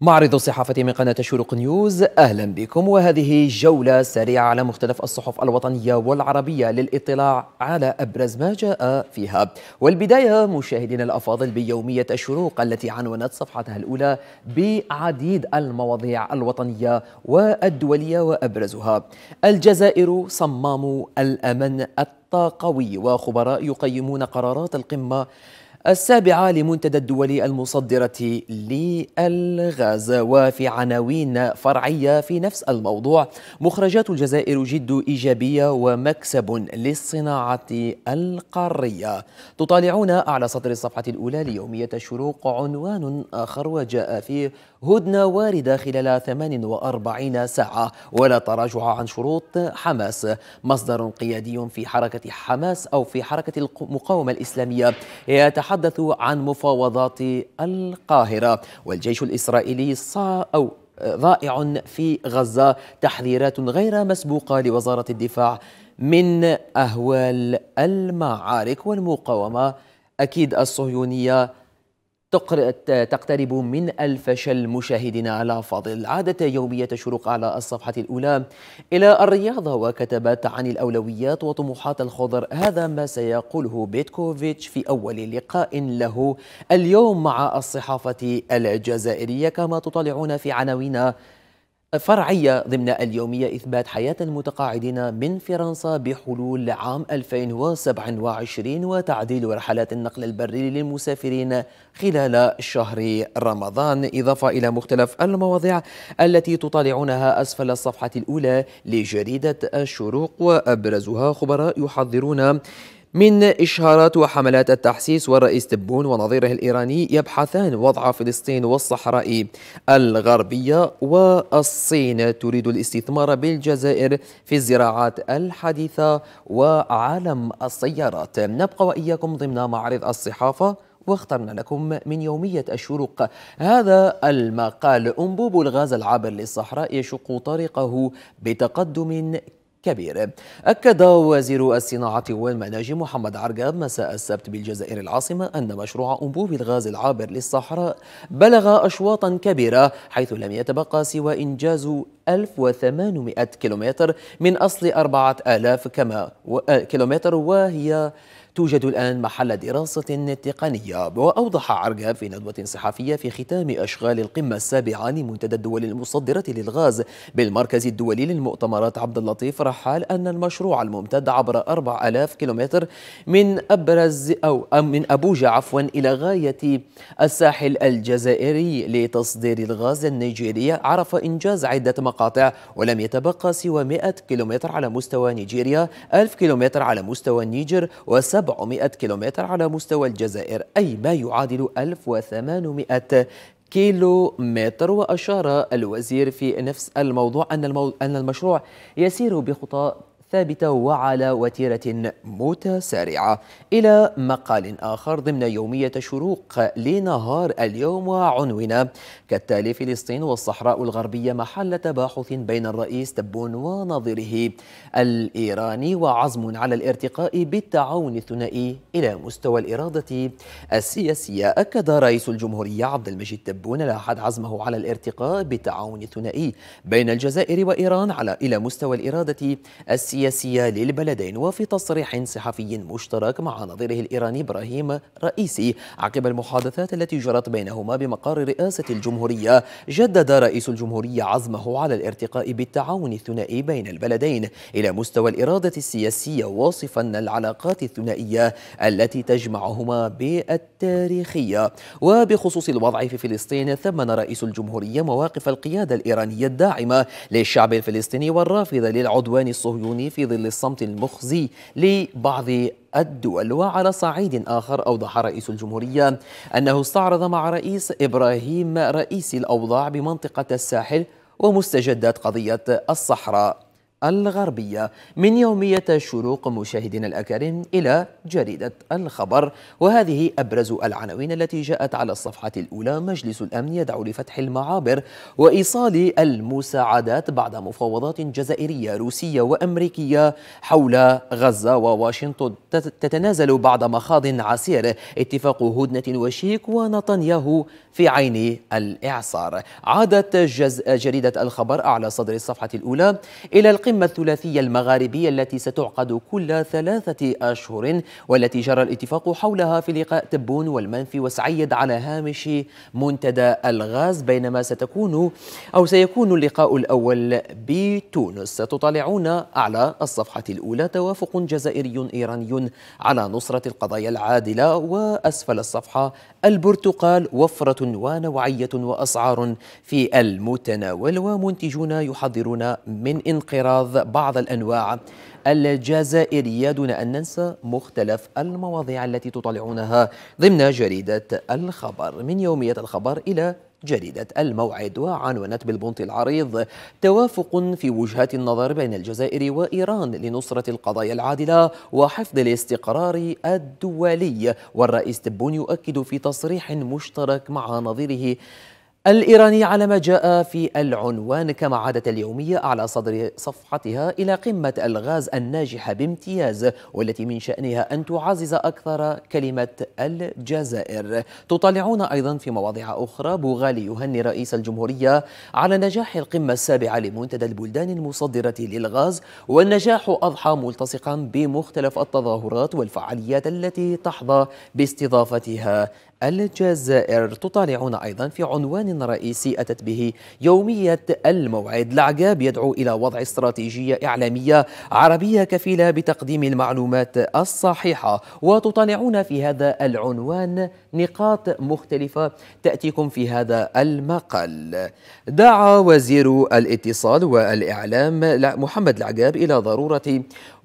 معرض الصحافة من قناة شروق نيوز أهلا بكم وهذه جولة سريعة على مختلف الصحف الوطنية والعربية للإطلاع على أبرز ما جاء فيها والبداية مشاهدينا الأفاضل بيومية الشروق التي عنونت صفحتها الأولى بعديد المواضيع الوطنية والدولية وأبرزها الجزائر صمام الأمن الطاقوي وخبراء يقيمون قرارات القمة السابعة لمنتدى الدولي المصدرة للغاز وفي عناوين فرعية في نفس الموضوع مخرجات الجزائر جد إيجابية ومكسب للصناعة القارية تطالعون أعلى سطر الصفحة الأولى ليومية الشروق عنوان آخر وجاء فيه هدنة واردة خلال 48 ساعة ولا تراجع عن شروط حماس مصدر قيادي في حركة حماس أو في حركة المقاومة الإسلامية يتحدث عن مفاوضات القاهرة والجيش الإسرائيلي صا أو ضائع في غزة تحذيرات غير مسبوقة لوزارة الدفاع من أهوال المعارك والمقاومة أكيد الصهيونية تقترب من الفشل مشاهدنا على فاضل عادة يومية شروق على الصفحة الأولى إلى الرياضة وكتبت عن الأولويات وطموحات الخضر هذا ما سيقوله بيتكوفيتش في أول لقاء له اليوم مع الصحافة الجزائرية كما تطالعون في عناوين فرعية ضمن اليومية إثبات حياة المتقاعدين من فرنسا بحلول عام 2027 وتعديل رحلات النقل البري للمسافرين خلال شهر رمضان إضافة إلى مختلف المواضيع التي تطالعونها أسفل الصفحة الأولى لجريدة الشروق وأبرزها خبراء يحذرون من إشهارات وحملات التحسيس والرئيس تبون ونظيره الإيراني يبحثان وضع فلسطين والصحراء الغربية والصين تريد الاستثمار بالجزائر في الزراعات الحديثة وعالم السيارات نبقى وإياكم ضمن معرض الصحافة واخترنا لكم من يومية الشروق هذا المقال أنبوب الغاز العابر للصحراء يشق طريقه بتقدم كبير أكد وزير الصناعة والمناجم محمد عرقاب مساء السبت بالجزائر العاصمة أن مشروع أنبوب الغاز العابر للصحراء بلغ أشواطا كبيرة حيث لم يتبقى سوى إنجاز 1800 كيلومتر من أصل 4000 كما آه، كيلومتر وهي توجد الآن محل دراسة تقنية وأوضح عرقا في ندوة صحفية في ختام أشغال القمة السابعة لمنتدى الدول المصدرة للغاز بالمركز الدولي للمؤتمرات عبد اللطيف رحال أن المشروع الممتد عبر 4000 كيلومتر من أبرز أو من أبوجة عفوا إلى غاية الساحل الجزائري لتصدير الغاز النيجيري عرف إنجاز عدة مقاطع ولم يتبقى سوى 100 كيلومتر على مستوى نيجيريا 1000 كيلومتر على مستوى النيجر و 400 كيلومتر على مستوى الجزائر أي ما يعادل 1800 كيلو متر وأشار الوزير في نفس الموضوع أن, المو... أن المشروع يسير بخطى ثابتة وعلى وتيرة متسارعة إلى مقال آخر ضمن يومية شروق لنهار اليوم وعنونا كالتالي فلسطين والصحراء الغربية محل تباحث بين الرئيس تبون ونظيره الإيراني وعزم على الارتقاء بالتعاون الثنائي إلى مستوى الإرادة السياسية أكد رئيس الجمهورية عبد المجيد تبون الأحد عزمه على الارتقاء بالتعاون الثنائي بين الجزائر وإيران على إلى مستوى الإرادة السياسية السياسية للبلدين وفي تصريح صحفي مشترك مع نظيره الإيراني إبراهيم رئيسي عقب المحادثات التي جرت بينهما بمقر رئاسة الجمهورية جدد رئيس الجمهورية عزمه على الارتقاء بالتعاون الثنائي بين البلدين إلى مستوى الإرادة السياسية واصفا العلاقات الثنائية التي تجمعهما بالتاريخية وبخصوص الوضع في فلسطين ثمن رئيس الجمهورية مواقف القيادة الإيرانية الداعمة للشعب الفلسطيني والرافضة للعدوان الصهيوني في ظل الصمت المخزي لبعض الدول وعلى صعيد آخر أوضح رئيس الجمهورية أنه استعرض مع رئيس إبراهيم رئيس الأوضاع بمنطقة الساحل ومستجدات قضية الصحراء الغربية من يومية شروق مشاهدينا الأكارم إلى جريدة الخبر وهذه أبرز العناوين التي جاءت على الصفحة الأولى مجلس الأمن يدعو لفتح المعابر وإيصال المساعدات بعد مفاوضات جزائرية روسية وأمريكية حول غزة وواشنطن تتنازل بعد مخاض عسير اتفاق هدنة وشيك ونتنياهو في عين الإعصار عادت جز... جريدة الخبر أعلى صدر الصفحة الأولى إلى الق القمة الثلاثية المغاربية التي ستعقد كل ثلاثة أشهر والتي جرى الاتفاق حولها في لقاء تبون والمنفي وسعيد على هامش منتدى الغاز بينما ستكون أو سيكون اللقاء الأول بتونس ستطالعون أعلى الصفحة الأولى توافق جزائري إيراني على نصرة القضايا العادلة وأسفل الصفحة البرتقال وفرة ونوعية وأسعار في المتناول ومنتجون يحذرون من انقراض استعراض بعض الأنواع الجزائرية دون أن ننسى مختلف المواضيع التي تطلعونها ضمن جريدة الخبر من يومية الخبر إلى جريدة الموعد وعنونت بالبنط العريض توافق في وجهات النظر بين الجزائر وإيران لنصرة القضايا العادلة وحفظ الاستقرار الدولي والرئيس تبون يؤكد في تصريح مشترك مع نظيره الإيراني على ما جاء في العنوان كما عادة اليومية أعلى صدر صفحتها إلى قمة الغاز الناجحة بامتياز والتي من شأنها أن تعزز أكثر كلمة الجزائر تطالعون أيضا في مواضيع أخرى بوغالي يهني رئيس الجمهورية على نجاح القمة السابعة لمنتدى البلدان المصدرة للغاز والنجاح أضحى ملتصقا بمختلف التظاهرات والفعاليات التي تحظى باستضافتها الجزائر تطالعون أيضا في عنوان رئيسي أتت به يومية الموعد العجاب يدعو إلى وضع استراتيجية إعلامية عربية كفيلة بتقديم المعلومات الصحيحة وتطالعون في هذا العنوان نقاط مختلفة تأتيكم في هذا المقال دعا وزير الاتصال والإعلام محمد العقاب إلى ضرورة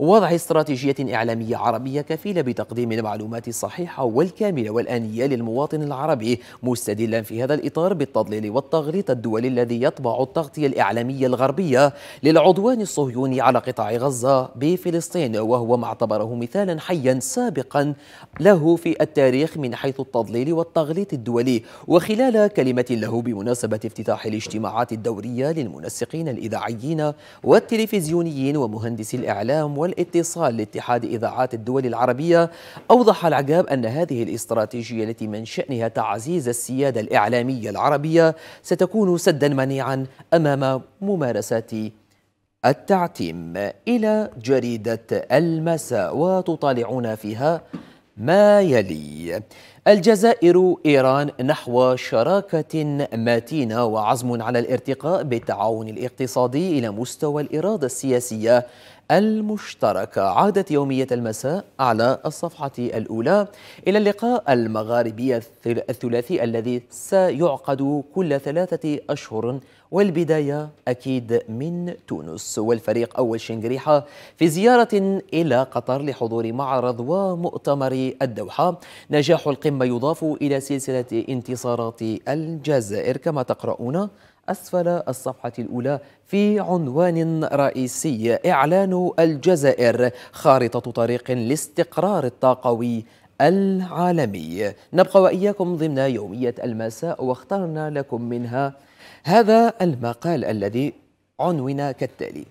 ووضع استراتيجية إعلامية عربية كفيلة بتقديم المعلومات الصحيحة والكاملة والآنية للمواطن العربي مستدلا في هذا الإطار بالتضليل والتغليط الدولي الذي يطبع التغطية الإعلامية الغربية للعدوان الصهيوني على قطاع غزة بفلسطين وهو ما اعتبره مثالا حيا سابقا له في التاريخ من حيث التضليل والتغليط الدولي وخلال كلمة له بمناسبة افتتاح الاجتماعات الدورية للمنسقين الإذاعيين والتلفزيونيين ومهندسي الإعلام وال والاتصال لاتحاد إذاعات الدول العربية أوضح العجاب أن هذه الاستراتيجية التي من شأنها تعزيز السيادة الإعلامية العربية ستكون سدا منيعا أمام ممارسات التعتيم إلى جريدة المساء وتطالعون فيها ما يلي الجزائر إيران نحو شراكة متينة وعزم على الارتقاء بالتعاون الاقتصادي إلى مستوى الإرادة السياسية المشتركة عادت يومية المساء على الصفحة الأولى إلى اللقاء المغاربي الثلاثي الذي سيعقد كل ثلاثة أشهر والبداية أكيد من تونس والفريق أول شنغريحة في زيارة إلى قطر لحضور معرض ومؤتمر الدوحة نجاح القمة يضاف إلى سلسلة انتصارات الجزائر كما تقرؤون أسفل الصفحة الأولى في عنوان رئيسي إعلان الجزائر خارطة طريق لاستقرار الطاقوي العالمي نبقى وإياكم ضمن يومية المساء واخترنا لكم منها هذا المقال الذي عنون كالتالي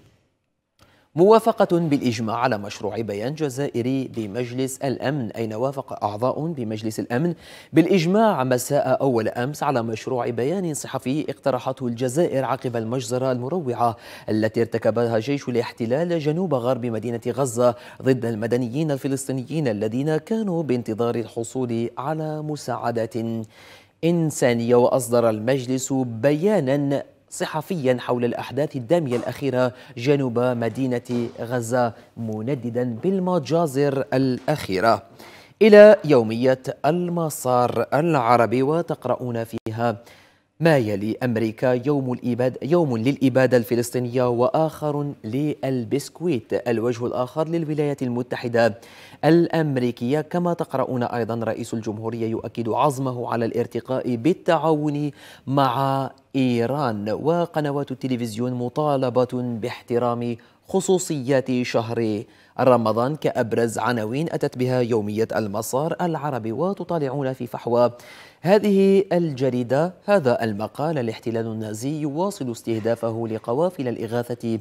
موافقة بالإجماع على مشروع بيان جزائري بمجلس الأمن أين وافق أعضاء بمجلس الأمن بالإجماع مساء أول أمس على مشروع بيان صحفي اقترحته الجزائر عقب المجزرة المروعة التي ارتكبها جيش الاحتلال جنوب غرب مدينة غزة ضد المدنيين الفلسطينيين الذين كانوا بانتظار الحصول على مساعدات إنسانية وأصدر المجلس بيانا صحفيا حول الأحداث الدامية الأخيرة جنوب مدينة غزة منددا بالمجازر الأخيرة إلى يومية المسار العربي وتقرؤون فيها ما يلي أمريكا يوم, الإبادة يوم للإبادة الفلسطينية وآخر للبسكويت الوجه الآخر للولايات المتحدة الأمريكية كما تقرؤون أيضا رئيس الجمهورية يؤكد عزمه على الارتقاء بالتعاون مع إيران وقنوات التلفزيون مطالبة باحترام خصوصيات شهر رمضان كأبرز عناوين أتت بها يومية المسار العربي وتطالعون في فحوى هذه الجريدة هذا المقال الاحتلال النازي يواصل استهدافه لقوافل الإغاثة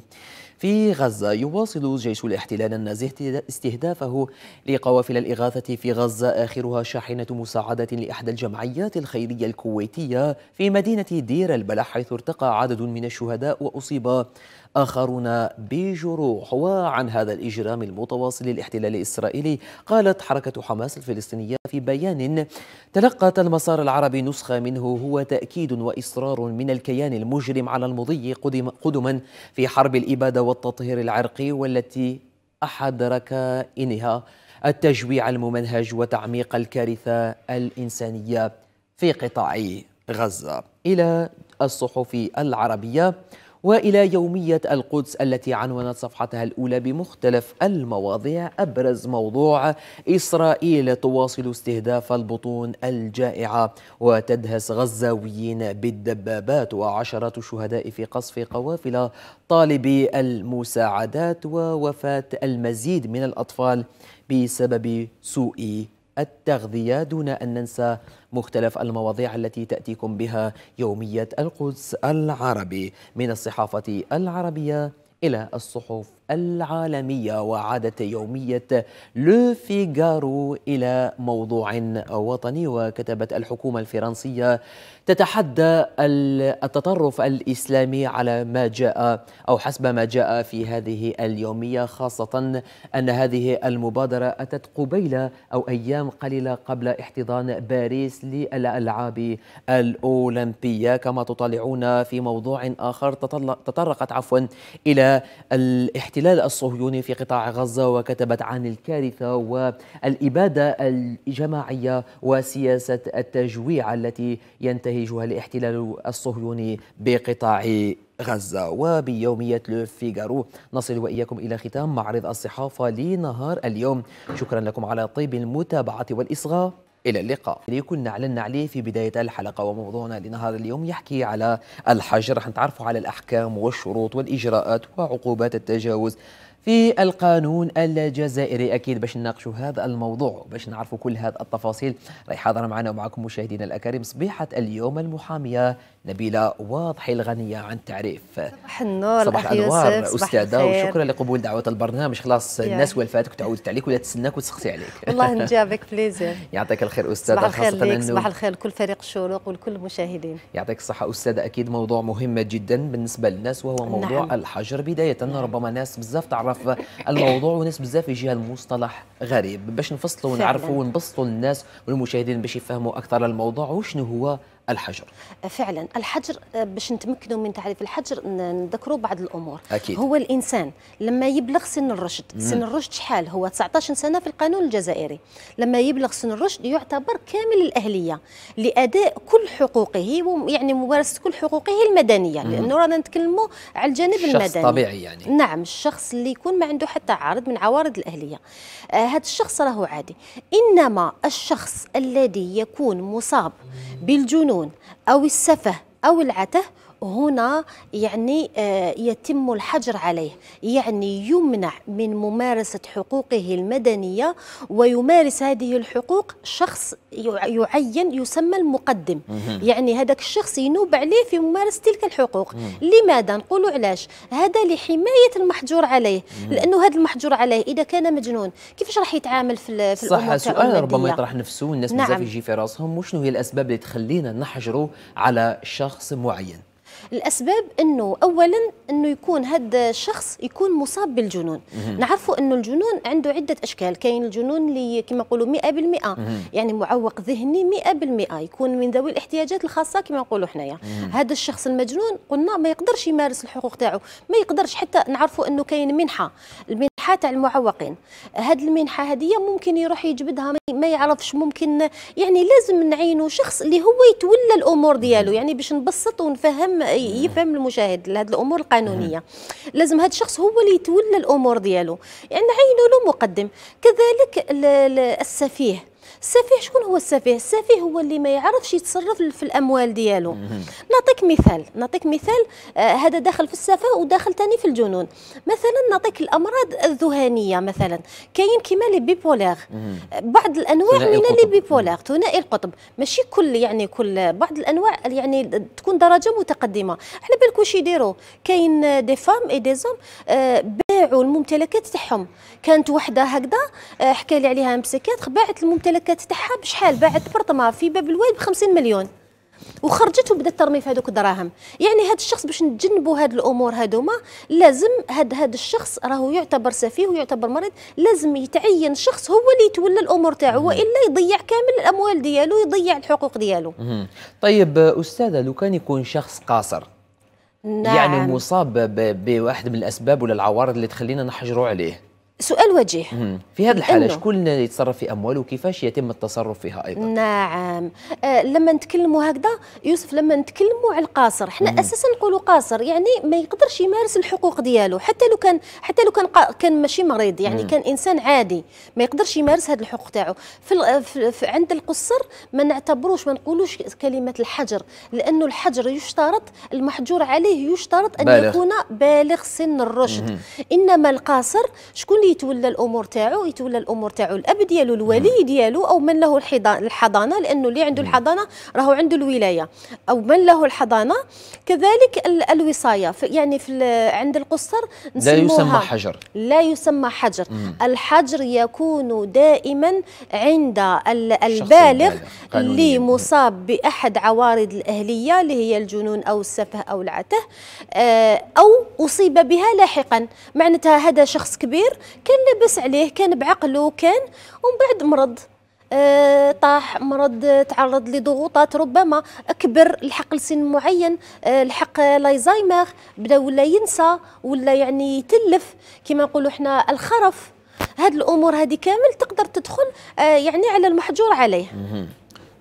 في غزة يواصل جيش الاحتلال النازي استهدافه لقوافل الإغاثة في غزة آخرها شاحنة مساعدة لإحدى الجمعيات الخيرية الكويتية في مدينة دير البلح حيث ارتقى عدد من الشهداء وأصيب آخرون بجروح وعن هذا الإجرام المتواصل للاحتلال الإسرائيلي قالت حركة حماس الفلسطينية في بيان تلقت المسار العربي نسخة منه هو تأكيد وإصرار من الكيان المجرم على المضي قدما في حرب الإبادة والتطهير العرقي والتي أحد ركائنها التجويع الممنهج وتعميق الكارثة الإنسانية في قطاع غزة إلى الصحف العربية والى يوميه القدس التي عنونت صفحتها الاولى بمختلف المواضيع ابرز موضوع اسرائيل تواصل استهداف البطون الجائعه وتدهس غزاويين بالدبابات وعشره شهداء في قصف قوافل طالبي المساعدات ووفاه المزيد من الاطفال بسبب سوء التغذية دون أن ننسى مختلف المواضيع التي تأتيكم بها يومية القدس العربي من الصحافة العربية إلى الصحف العالمية وعادت يومية لو فيغارو إلى موضوع وطني وكتبت الحكومة الفرنسية تتحدى التطرف الإسلامي على ما جاء أو حسب ما جاء في هذه اليومية خاصة أن هذه المبادرة أتت قبيل أو أيام قليلة قبل احتضان باريس للألعاب الأولمبية كما تطالعون في موضوع آخر تطرقت عفوا إلى الاحتلال الاحتلال الصهيوني في قطاع غزة وكتبت عن الكارثة والإبادة الجماعية وسياسة التجويع التي ينتهجها الاحتلال الصهيوني بقطاع غزة وبيومية لو نصل وإياكم إلى ختام معرض الصحافة لنهار اليوم شكرا لكم على طيب المتابعة والإصغاء إلى اللقاء اللي كنا أعلنا عليه في بداية الحلقة وموضوعنا لنهار اليوم يحكي على الحجر رح نتعرفوا على الأحكام والشروط والإجراءات وعقوبات التجاوز في القانون الجزائري اكيد باش نناقشوا هذا الموضوع باش نعرفوا كل هذه التفاصيل راهي حاضره معنا ومعكم مشاهدينا الاكارم صبيحه اليوم المحاميه نبيله واضحي الغنيه عن التعريف صباح النور صباح الانوار استاذه وشكرا لقبول دعوه البرنامج خلاص يعني. الناس والفاتك تعود عليك ولا تسناك وتسخسي عليك والله نجابك بليزير يعطيك الخير استاذه صباح الخير خاصة صباح الخير لكل فريق الشروق ولكل المشاهدين يعطيك الصحه استاذه اكيد موضوع مهم جدا بالنسبه للناس وهو موضوع نعم. الحجر بدايه نعم. ربما ناس بزاف تعرف نعرف الموضوع وناس بزاف يجيها المصطلح غريب باش نفصلوا ونعرفوا ونبسطوا الناس والمشاهدين باش يفهموا اكثر الموضوع وشنو هو الحجر أه، فعلا الحجر أه، باش نتمكنوا من تعريف الحجر نذكروا بعض الامور أكيد. هو الانسان لما يبلغ سن الرشد مم. سن الرشد شحال هو 19 سنه في القانون الجزائري لما يبلغ سن الرشد يعتبر كامل الاهليه لاداء كل حقوقه يعني ممارسه كل حقوقه المدنيه مم. لانه رانا نتكلموا على الجانب الشخص المدني طبيعي يعني نعم الشخص اللي يكون ما عنده حتى عارض من عوارض الاهليه هذا آه الشخص راهو عادي انما الشخص الذي يكون مصاب بالجنون الجنون أو السفه أو العته هنا يعني آه، يتم الحجر عليه يعني يمنع من ممارسة حقوقه المدنية ويمارس هذه الحقوق شخص يعين يسمى المقدم يعني هذاك الشخص ينوب عليه في ممارسة تلك الحقوق لماذا نقولوا علاش هذا لحماية المحجور عليه لأنه هذا المحجور عليه إذا كان مجنون كيفاش راح يتعامل في, الأمور صح سؤال ربما يطرح نفسه والناس نعم. بزاف يجي في راسهم وشنو هي الأسباب اللي تخلينا نحجروا على شخص معين الاسباب انه اولا انه يكون هذا الشخص يكون مصاب بالجنون نعرفوا انه الجنون عنده عده اشكال كاين الجنون اللي كما نقولوا 100% يعني معوق ذهني 100% يكون من ذوي الاحتياجات الخاصه كما نقولوا حنايا هذا الشخص المجنون قلنا ما يقدرش يمارس الحقوق تاعو ما يقدرش حتى نعرفوا انه كاين منحه المنحه تاع المعوقين هاد المنحه هذه ممكن يروح يجبدها ما يعرفش ممكن يعني لازم نعينوا شخص اللي هو يتولى الامور ديالو يعني باش نبسط ونفهم يفهم المشاهد لهاد الامور القانونيه لازم هاد الشخص هو اللي يتولى الامور ديالو يعني نعينوا له مقدم كذلك السفيه السفيه شكون هو السفيه السفيه هو اللي ما يعرفش يتصرف في الاموال ديالو نعطيك مثال نعطيك مثال آه هذا داخل في السفه وداخل ثاني في الجنون مثلا نعطيك الامراض الذهانيه مثلا كاين كيما لي بيبولير بعض الانواع من لي بيبولير ثنائي القطب ماشي كل يعني كل بعض الانواع يعني تكون درجه متقدمه على بالك واش يديروا كاين دي فام اي دي زوم آه باعوا الممتلكات تاعهم كانت وحده هكذا آه، حكى لي عليها مسكات باعت الممتلكات تاعها بشحال باعت برطمه في باب الواد ب 50 مليون وخرجت وبدات ترمي في هذوك الدراهم يعني هذا الشخص باش نتجنبوا هذه الامور هذوما لازم هذا هذا الشخص راهو يعتبر سفيه ويعتبر مريض لازم يتعين شخص هو اللي يتولى الامور تاعو والا يضيع كامل الاموال ديالو يضيع الحقوق ديالو طيب استاذه لو كان يكون شخص قاصر يعني نعم. يعني مصاب بواحد من الاسباب ولا العوارض اللي تخلينا نحجروا عليه سؤال وجيه في هذه الحالة شكون اللي يتصرف في أموال وكيفاش يتم التصرف فيها أيضا نعم آه لما نتكلموا هكذا يوسف لما نتكلموا على القاصر احنا أساسا نقولوا قاصر يعني ما يقدرش يمارس الحقوق ديالو حتى لو كان حتى لو كان كان ماشي مريض يعني مم. كان إنسان عادي ما يقدرش يمارس هذه الحقوق تاعو في, في, عند القصر ما نعتبروش ما نقولوش كلمة الحجر لأنه الحجر يشترط المحجور عليه يشترط أن بالغ. يكون بالغ سن الرشد مم. إنما القاصر شكون اللي يتولى الامور تاعو يتولى الامور تاعو الاب ديالو الولي ديالو او من له الحضانه لانه اللي عنده الحضانه راهو عنده الولايه او من له الحضانه كذلك الوصايه يعني في عند القصر لا يسمى حجر لا يسمى حجر مم. الحجر يكون دائما عند البالغ اللي مصاب باحد عوارض الاهليه اللي هي الجنون او السفه او العته آه، او اصيب بها لاحقا معناتها هذا شخص كبير كان لاباس عليه كان بعقله كان ومن بعد مرض أه طاح مرض تعرض لضغوطات ربما كبر الحق لسن معين أه الحق لايزايمر بدا ولا ينسى ولا يعني يتلف كما نقولوا حنا الخرف هاد الامور هذه كامل تقدر تدخل أه يعني على المحجور عليه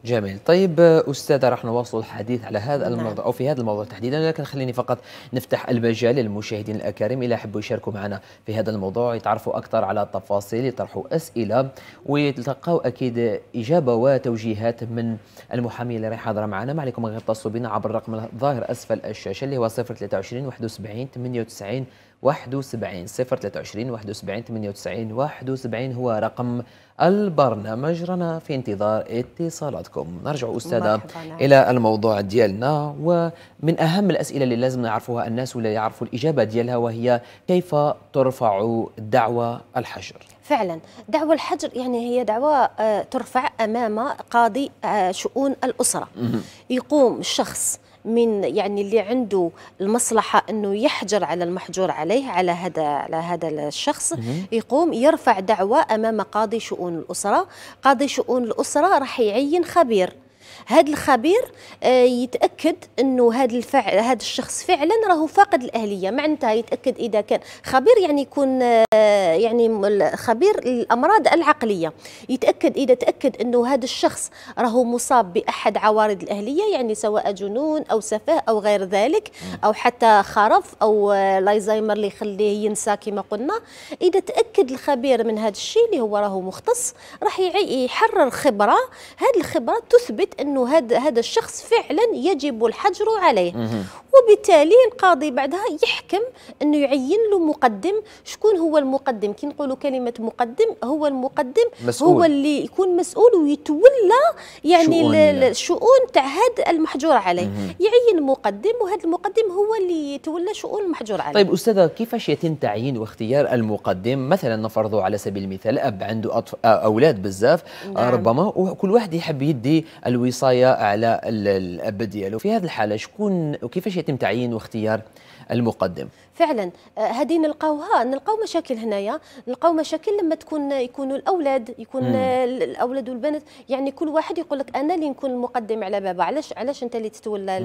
جميل طيب آه، أستاذة راح نواصل الحديث على هذا نعم. الموضوع أو في هذا الموضوع تحديدا لكن خليني فقط نفتح المجال للمشاهدين الأكارم إلى حبوا يشاركوا معنا في هذا الموضوع يتعرفوا أكثر على التفاصيل يطرحوا أسئلة ويتلقوا أكيد إجابة وتوجيهات من المحامية اللي راح حاضرة معنا ما عليكم غير اتصلوا بنا عبر الرقم الظاهر أسفل الشاشة اللي هو 023 71 98 71 023 71 98 71 هو رقم البرنامج رنا في انتظار اتصالاتكم نرجع أستاذة إلى الموضوع ديالنا ومن أهم الأسئلة اللي لازم نعرفوها الناس ولا يعرفوا الإجابة ديالها وهي كيف ترفع دعوى الحجر فعلا دعوى الحجر يعني هي دعوى آه، ترفع أمام قاضي آه، شؤون الأسرة يقوم شخص من يعني اللي عنده المصلحه انه يحجر على المحجور عليه على هذا على هذا الشخص يقوم يرفع دعوه امام قاضي شؤون الاسره قاضي شؤون الاسره راح يعين خبير هذا الخبير آه، يتاكد انه هذا الفعل هذا الشخص فعلا راهو فاقد الاهليه معناتها يتاكد اذا كان خبير يعني يكون آه، يعني خبير الامراض العقليه يتاكد اذا تاكد انه هذا الشخص راهو مصاب باحد عوارض الاهليه يعني سواء جنون او سفاه او غير ذلك او حتى خرف او آه، لايزايمر اللي يخليه ينسى كما قلنا اذا تاكد الخبير من هذا الشيء اللي هو راهو مختص راح يحرر خبره هذه الخبره تثبت انه انه هذا هذا الشخص فعلا يجب الحجر عليه وبالتالي القاضي بعدها يحكم انه يعين له مقدم شكون هو المقدم كي نقولوا كلمه مقدم هو المقدم مسؤول. هو اللي يكون مسؤول ويتولى يعني الشؤون تاع هذا المحجور عليه يعين مقدم وهذا المقدم هو اللي يتولى شؤون المحجور عليه طيب استاذه كيفاش يتم تعيين واختيار المقدم مثلا نفرضوا على سبيل المثال اب عنده أطف... اولاد بزاف نعم. ربما وكل واحد يحب يدي الوصايه الإحصائية على الأب ديالو في هذه الحالة شكون وكيفاش يتم تعيين واختيار المقدم فعلا آه، هذه نلقاوها نلقاو مشاكل هنايا نلقاو مشاكل لما تكون يكونوا الاولاد يكون مم. آه، الاولاد والبنات يعني كل واحد يقول لك انا اللي نكون المقدم على بابا علاش علاش انت اللي تتولى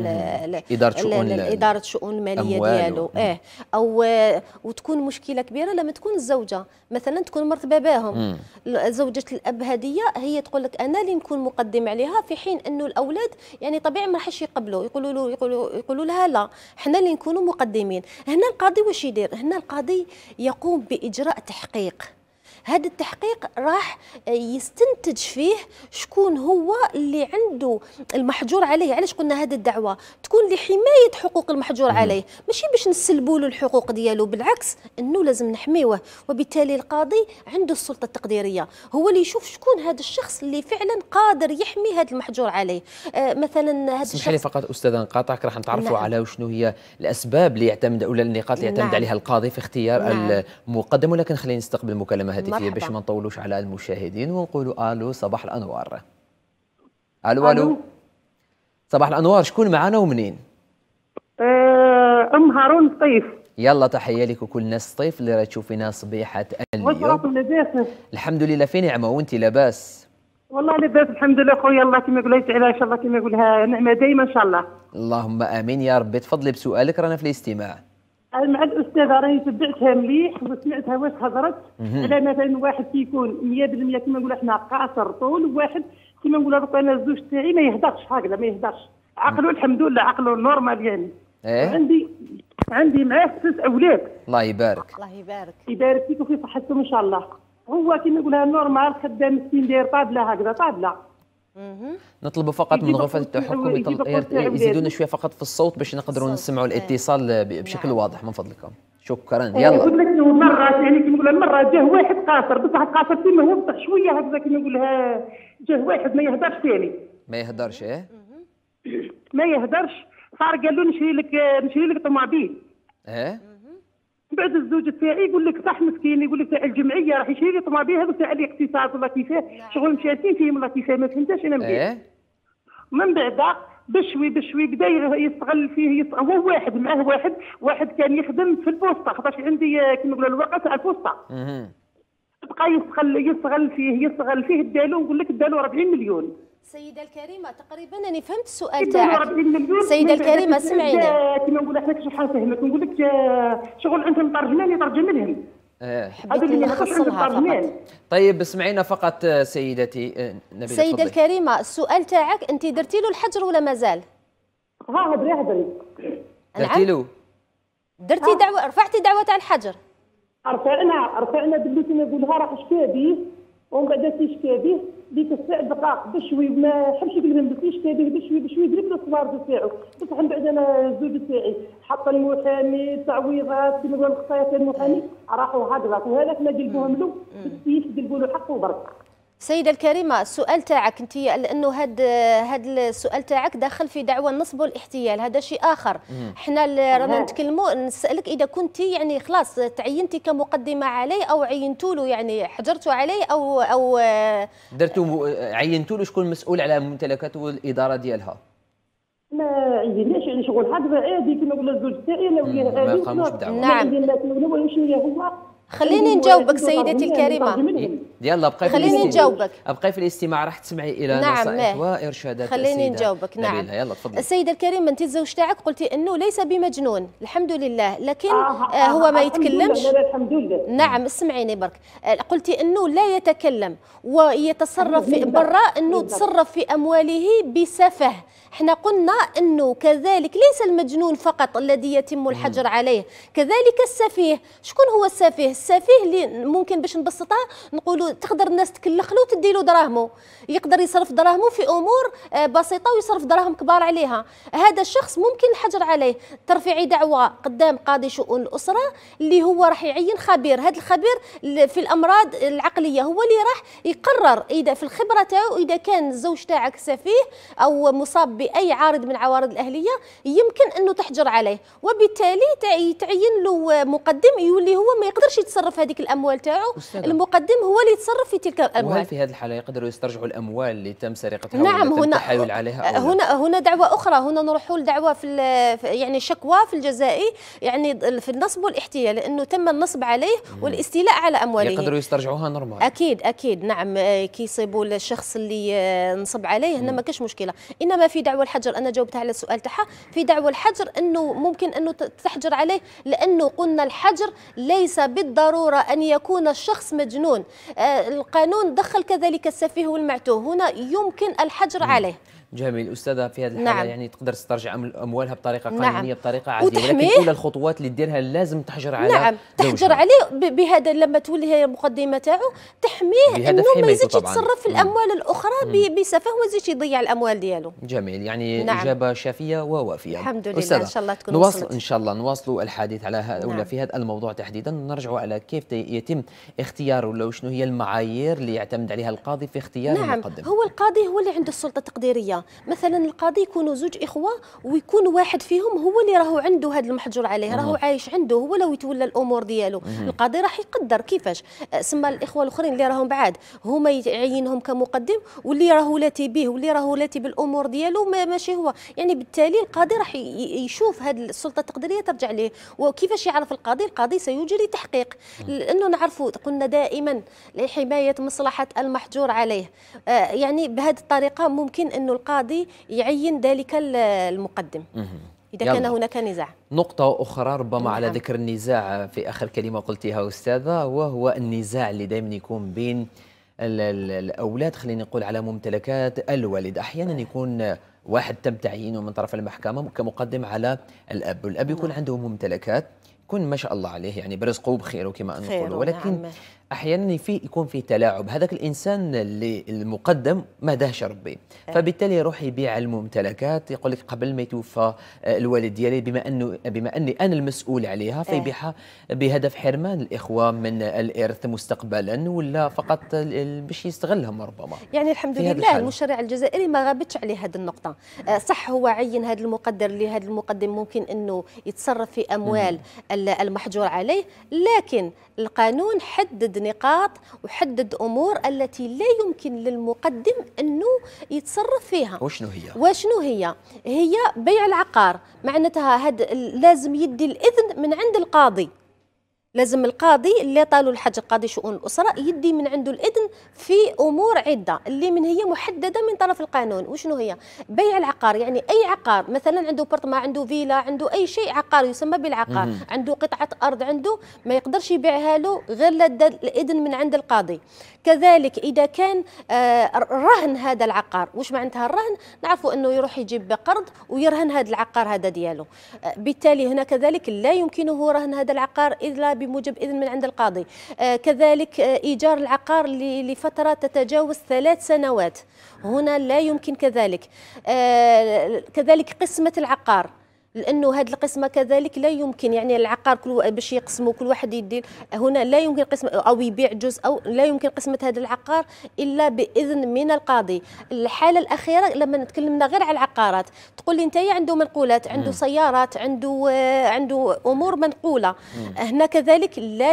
اداره شؤون اداره الشؤون الماليه ديالو إيه. اه او وتكون مشكله كبيره لما تكون الزوجه مثلا تكون مرت باباهم زوجة الاب هديه هي تقول لك انا اللي نكون مقدم عليها في حين انه الاولاد يعني طبيعي ما راحش يقبلوا يقولوا له يقولوا يقولوا لها لا حنا اللي نكونوا مقدمين هنا القاضي واش يدير هنا القاضي يقوم باجراء تحقيق هذا التحقيق راح يستنتج فيه شكون هو اللي عنده المحجور عليه علاش قلنا هذه الدعوه تكون لحمايه حقوق المحجور عليه ماشي باش نسلبوا له الحقوق ديالو بالعكس انه لازم نحميوه وبالتالي القاضي عنده السلطه التقديريه هو اللي يشوف شكون هذا الشخص اللي فعلا قادر يحمي هذا المحجور عليه آه مثلا هذا الشخص لي فقط استاذ نقاطعك راح نتعرفوا نعم. على شنو هي الاسباب اللي يعتمد اولا النقاط اللي يعتمد نعم. عليها القاضي في اختيار نعم. المقدم ولكن خلينا نستقبل المكالمه هذه الصوتيه باش ما نطولوش على المشاهدين ونقولوا الو صباح الانوار الو الو صباح الانوار شكون معنا ومنين؟ آه، ام هارون الطيف يلا تحيه لك وكل الناس الطيف اللي راه تشوفينا صبيحه اليوم الحمد لله في نعمه وانت لاباس والله لاباس الحمد لله خويا الله كما يقول تعالى ان شاء الله كما يقولها نعمه دائما ان شاء الله اللهم امين يا ربي تفضلي بسؤالك رانا في الاستماع مع الاستاذة راني تبعتها مليح وسمعتها واش هضرت على مثلا واحد كيكون 100% كما نقولوا احنا قاصر طول وواحد كما نقولوا دوك انا الزوج تاعي ما يهدرش هكذا ما يهدرش عقله الحمد لله عقله نورمال يعني إيه؟ عندي عندي معاه ست اولاد الله يبارك الله يبارك يبارك فيك وفي صحتكم ان شاء الله هو كما نقولها نورمال خدام مسكين داير طابله هكذا طابله نطلبوا فقط من غرفه التحكم يزيدونا شويه فقط في الصوت باش نقدروا نسمعوا إيه. الاتصال بشكل نعم. واضح من فضلكم شكرا إيه، يلا يقول لك مره يعني كي نقول مره جاه واحد قاصر بصح قاصر فيما بصح شويه هكذا كي نقولها جاه واحد ما يهدرش ثاني يعني. ما يهدرش ايه ما يهدرش صار قال له نشري لك نشري لك طوموبيل ايه بعد الزوج تاعي يقول لك صح مسكين يقول لك تاع الجمعيه راح يشري طوموبيل هذا تاع الاقتصاد ولا كيفاه نعم. شغل مشاتين فيه ولا كيفاه ما فهمتش انا مليح إيه؟ من بعد بشوي بشوي بدا يستغل فيه هو واحد معاه واحد واحد كان يخدم في البوسطه خاطرش عندي آه، كما نقولوا الورقه تاع البوسطه بقى يستغل يستغل فيه يستغل فيه داله نقول لك داله 40 مليون سيده الكريمه تقريبا انا فهمت السؤال تاعك سيده الكريمه سمعينا كيما نقول لك شحال فهمت نقول لك آه، شغل انت لي ترجم لهم آه. حبيت نلخصها فقط طيب اسمعينا فقط آه، سيدتي آه، نبيل سيده الكريمه السؤال تاعك انت درتي له الحجر ولا مازال؟ ها هدري هدري درتي له درتي دعوه رفعتي دعوه تاع الحجر رفعنا رفعنا باللي كنا نقولها راح بيه ومن بعد تيشكى به ديك الساعه دقاق بشوي ما حبش يقول لهم يشكى به بشوي بشوي درب الصبار تاعو بصح من بعد انا الزوج تاعي حط المحامي تعويضات كيما نقول المحامي راحوا هضرات وهذاك ما قلبوهم له بس قلبوا له حقه برك سيدة الكريمة السؤال تاعك انت لانه هاد هاد السؤال تاعك داخل في دعوة النصب والاحتيال هذا شيء اخر احنا رانا نتكلموا نسالك اذا كنت يعني خلاص تعينتي كمقدمه عليه او عينتوا له يعني حجرتوا عليه او او درتوا عينتوا له شكون مسؤول على ممتلكاته والاداره ديالها ما عينناش يعني شغل حد عادي كما قلنا الزوج تاعي انا وياه ما قاموش بدعوه نعم ما عندناش هو خليني نجاوبك سيدتي الكريمه يلا بقاي في خليني نجاوبك ابقاي في الاستماع راح تسمعي الى نعم نصائح وارشادات خليني نجاوبك نعم يلا تفضلي السيده الكريمه انت الزوج تاعك قلتي انه ليس بمجنون الحمد لله لكن آه آه, آه، هو ما يتكلمش الحمد لله نعم اسمعيني برك آه، قلتي انه لا يتكلم ويتصرف في برا انه تصرف في امواله بسفه احنا قلنا انه كذلك ليس المجنون فقط الذي يتم الحجر عليه كذلك السفيه شكون هو السفيه السفيه اللي ممكن باش نبسطها نقولوا تقدر الناس تكلخ له تدي له دراهمه يقدر يصرف دراهمه في امور آه، بسيطه ويصرف دراهم كبار عليها هذا الشخص ممكن الحجر عليه ترفيعي دعوه قدام قاضي شؤون الاسره اللي هو راح يعين خبير هذا الخبير في الامراض العقليه هو اللي راح يقرر اذا في الخبره تاعو اذا كان الزوج تاعك سفيه او مصاب باي عارض من عوارض الاهليه يمكن انه تحجر عليه وبالتالي تعين له مقدم يولي هو ما يقدرش يتصرف هذيك الاموال تاعو المقدم هو اللي يتصرف في تلك الاموال وهل في هذه الحاله يقدروا يسترجعوا الاموال اللي تم سرقتها نعم هنا التحايل عليها هنا هنا دعوه اخرى هنا نروحوا لدعوه في يعني شكوى في الجزائي يعني في النصب والاحتيال لانه تم النصب عليه والاستيلاء على امواله يقدروا يسترجعوها نورمال اكيد اكيد نعم آه، كيصيبوا الشخص اللي آه، نصب عليه هنا ما كاش مشكله انما في دعوه دعوة الحجر انا جاوبت على السؤال تاعها في دعوة الحجر انه ممكن انه تحجر عليه لانه قلنا الحجر ليس بالضروره ان يكون الشخص مجنون آه، القانون دخل كذلك السفيه والمعتوه هنا يمكن الحجر عليه جميل استاذه في هذه الحاله نعم. يعني تقدر تسترجع اموالها بطريقه نعم. قانونيه نعم. بطريقه عاديه ولكن كل الخطوات اللي ديرها لازم تحجر على نعم تحجر عليه بهذا لما تولي هي المقدمه تاعو تحميه انه ما يزيدش يتصرف في الاموال الاخرى بسفه وما يزيدش يضيع الاموال ديالو جميل يعني نعم. اجابه شافيه ووافيه الحمد لله ان شاء الله تكون نواصل وصلت. ان شاء الله نواصلوا الحديث على هذا نعم. في هذا الموضوع تحديدا نرجعوا على كيف يتم اختيار ولا شنو هي المعايير اللي يعتمد عليها القاضي في اختيار نعم. المقدم نعم هو القاضي هو اللي عنده السلطه التقديريه مثلا القاضي يكونوا زوج اخوه ويكون واحد فيهم هو اللي راهو عنده هذا المحجور عليه راهو عايش عنده هو لو يتولى الامور ديالو القاضي راح يقدر كيفاش أه، سما الاخوه الاخرين اللي راهم بعاد هما يعينهم كمقدم واللي راهو لاتي به واللي راهو لاتي بالامور ديالو ما ماشي هو يعني بالتالي القاضي راح يشوف هذه السلطه التقديريه ترجع ليه وكيفاش يعرف القاضي القاضي سيجري تحقيق لانه نعرفوا قلنا دائما لحمايه مصلحه المحجور عليه أه، يعني بهذه الطريقه ممكن انه القاضي يعين ذلك المقدم إذا كان هناك نزاع نقطة أخرى ربما نعم. على ذكر النزاع في آخر كلمة قلتيها أستاذة وهو النزاع اللي دائما يكون بين الأولاد خلينا نقول على ممتلكات الوالد أحيانا يكون واحد تم تعيينه من طرف المحكمة كمقدم على الأب والأب يكون نعم. عنده ممتلكات يكون ما شاء الله عليه يعني برزقه بخيره كما نقول ولكن نعم. احيانا في يكون في تلاعب هذاك الانسان اللي المقدم ما دهش ربي آه. فبالتالي يروح يبيع الممتلكات يقول لك قبل ما يتوفى آه، الوالد ديالي بما انه بما اني انا المسؤول عليها آه. فيبيعها بهدف حرمان الاخوه من الارث مستقبلا ولا فقط باش يستغلهم ربما يعني الحمد لله المشرع الجزائري ما غابتش عليه هذه النقطه صح هو عين هذا المقدر لهذا المقدم ممكن انه يتصرف في اموال المحجور عليه لكن القانون حدد حدد نقاط وحدد امور التي لا يمكن للمقدم انه يتصرف فيها وشنو هي وشنو هي هي بيع العقار معناتها هاد لازم يدي الاذن من عند القاضي لازم القاضي اللي طالوا الحج القاضي شؤون الاسره يدي من عنده الاذن في امور عده اللي من هي محدده من طرف القانون وشنو هي بيع العقار يعني اي عقار مثلا عنده برطما عنده فيلا عنده اي شيء عقار يسمى بالعقار مم. عنده قطعه ارض عنده ما يقدرش يبيعها له غير الاذن من عند القاضي كذلك اذا كان آه، رهن هذا العقار واش معناتها الرهن نعرفوا انه يروح يجيب قرض ويرهن هذا العقار هذا ديالو آه، بالتالي هنا كذلك لا يمكنه رهن هذا العقار الا بموجب إذن من عند القاضي آه، كذلك آه، إيجار العقار لفترة تتجاوز ثلاث سنوات هنا لا يمكن كذلك آه، كذلك قسمة العقار لانه هذه القسمه كذلك لا يمكن يعني العقار كل باش يقسموا كل واحد يدير هنا لا يمكن قسم او يبيع جزء او لا يمكن قسمه هذا العقار الا باذن من القاضي الحاله الاخيره لما تكلمنا غير على العقارات تقول لي انت عنده منقولات عنده سيارات عنده عنده امور منقوله هنا كذلك لا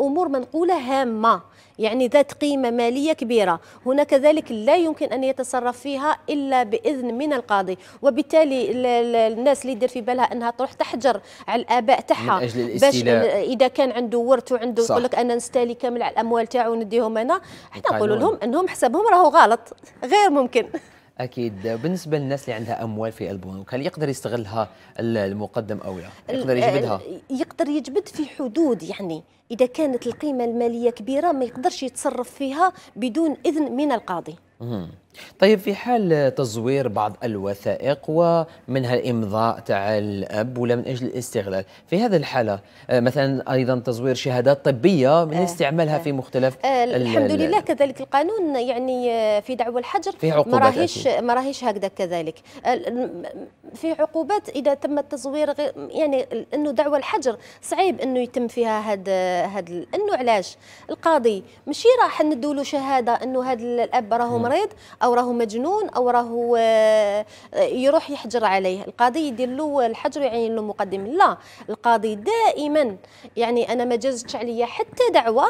امور منقوله هامه يعني ذات قيمة مالية كبيرة هنا كذلك لا يمكن أن يتصرف فيها إلا بإذن من القاضي وبالتالي الناس اللي يدير في بالها أنها تروح تحجر على الآباء تاعها باش إذا كان عنده ورث وعنده يقول لك أنا نستالي كامل على الأموال تاعو ونديهم أنا حنا نقول لهم أنهم حسابهم راهو غلط غير ممكن اكيد بالنسبه للناس اللي عندها اموال في البنوك هل يقدر يستغلها المقدم او لا يقدر يجبدها يقدر يجبد في حدود يعني اذا كانت القيمه الماليه كبيره ما يقدرش يتصرف فيها بدون اذن من القاضي طيب في حال تزوير بعض الوثائق ومنها الامضاء تاع الاب ولا من اجل الاستغلال في هذه الحاله آه، مثلا ايضا تزوير شهادات طبيه من آه، استعمالها في آه. مختلف آه الحمد لله كذلك القانون يعني في دعوى الحجر في عقوبات مراهيش مراهيش هكذا كذلك في عقوبات اذا تم التزوير يعني انه دعوى الحجر صعيب انه يتم فيها هذا هذا انه علاش القاضي ماشي راح ندولو شهاده انه هذا الاب راهو مريض او راهو مجنون او راهو آه، يروح يحجر عليه القاضي يدير له الحجر ويعين له مقدم لا القاضي دائما يعني انا ما جازتش عليا حتى دعوه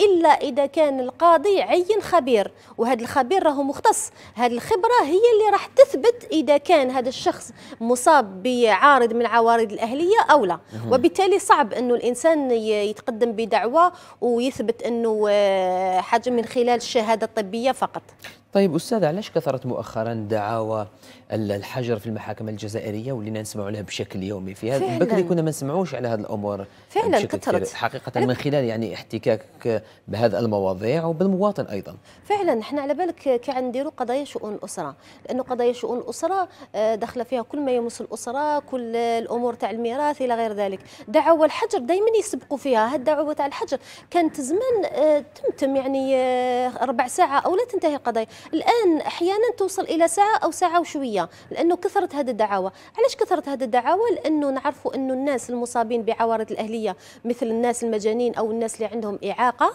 الا اذا كان القاضي عين خبير وهذا الخبير راهو مختص هذه الخبره هي اللي راح تثبت اذا كان هذا الشخص مصاب بعارض من عوارض الاهليه او لا وبالتالي صعب انه الانسان يتقدم بدعوه ويثبت انه آه، حاجه من خلال الشهاده الطبيه فقط طيب أستاذ علاش كثرت مؤخرا دعاوى الحجر في المحاكم الجزائرية ولينا نسمعوا لها بشكل يومي في هذا بكري كنا ما نسمعوش على هذه الأمور فعلا كثرت حقيقة من خلال يعني احتكاك بهذا المواضيع وبالمواطن أيضا فعلا احنا على بالك كنديروا قضايا شؤون الأسرة لأنه قضايا شؤون الأسرة آه، داخله فيها كل ما يمس الأسرة كل الأمور تاع الميراث إلى غير ذلك دعاوى الحجر دائما يسبقوا فيها هذه الدعوة تاع الحجر كانت زمان آه، تمتم يعني آه، ربع ساعة أو لا تنتهي قضايا الان احيانا توصل الى ساعه او ساعه وشويه لانه كثرت هذه الدعاوى علاش كثرت هذه الدعاوى لانه نعرفوا انه الناس المصابين بعوارض الاهليه مثل الناس المجانين او الناس اللي عندهم اعاقه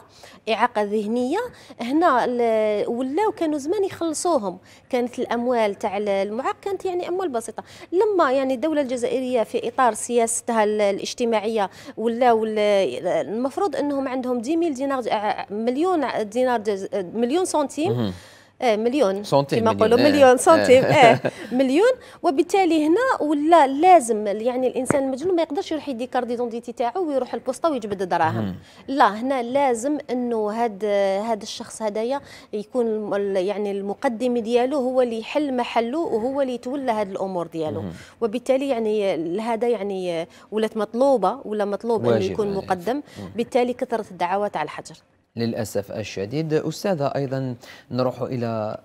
اعاقه ذهنيه هنا ولاو كانوا زمان يخلصوهم كانت الاموال تاع المعاق كانت يعني اموال بسيطه لما يعني الدوله الجزائريه في اطار سياستها الاجتماعيه ولاو المفروض انهم عندهم 10 دينار مليون دينار مليون سنتيم إيه، مليون سنتيم كما نقولوا مليون إيه. سنتيم اه مليون وبالتالي هنا ولا لازم يعني الانسان المجنون ما يقدرش يروح يدي كارد ديدونتيتي تاعو ويروح البوسطه ويجبد الدراهم لا هنا لازم انه هاد هذا الشخص هذايا يكون يعني المقدم ديالو هو اللي يحل محله وهو اللي يتولى هاد الامور ديالو وبالتالي يعني هذا يعني ولات مطلوبه ولا مطلوب انه يكون مقدم بالتالي كثرت الدعوات على الحجر للأسف الشديد أستاذة أيضا نروح إلى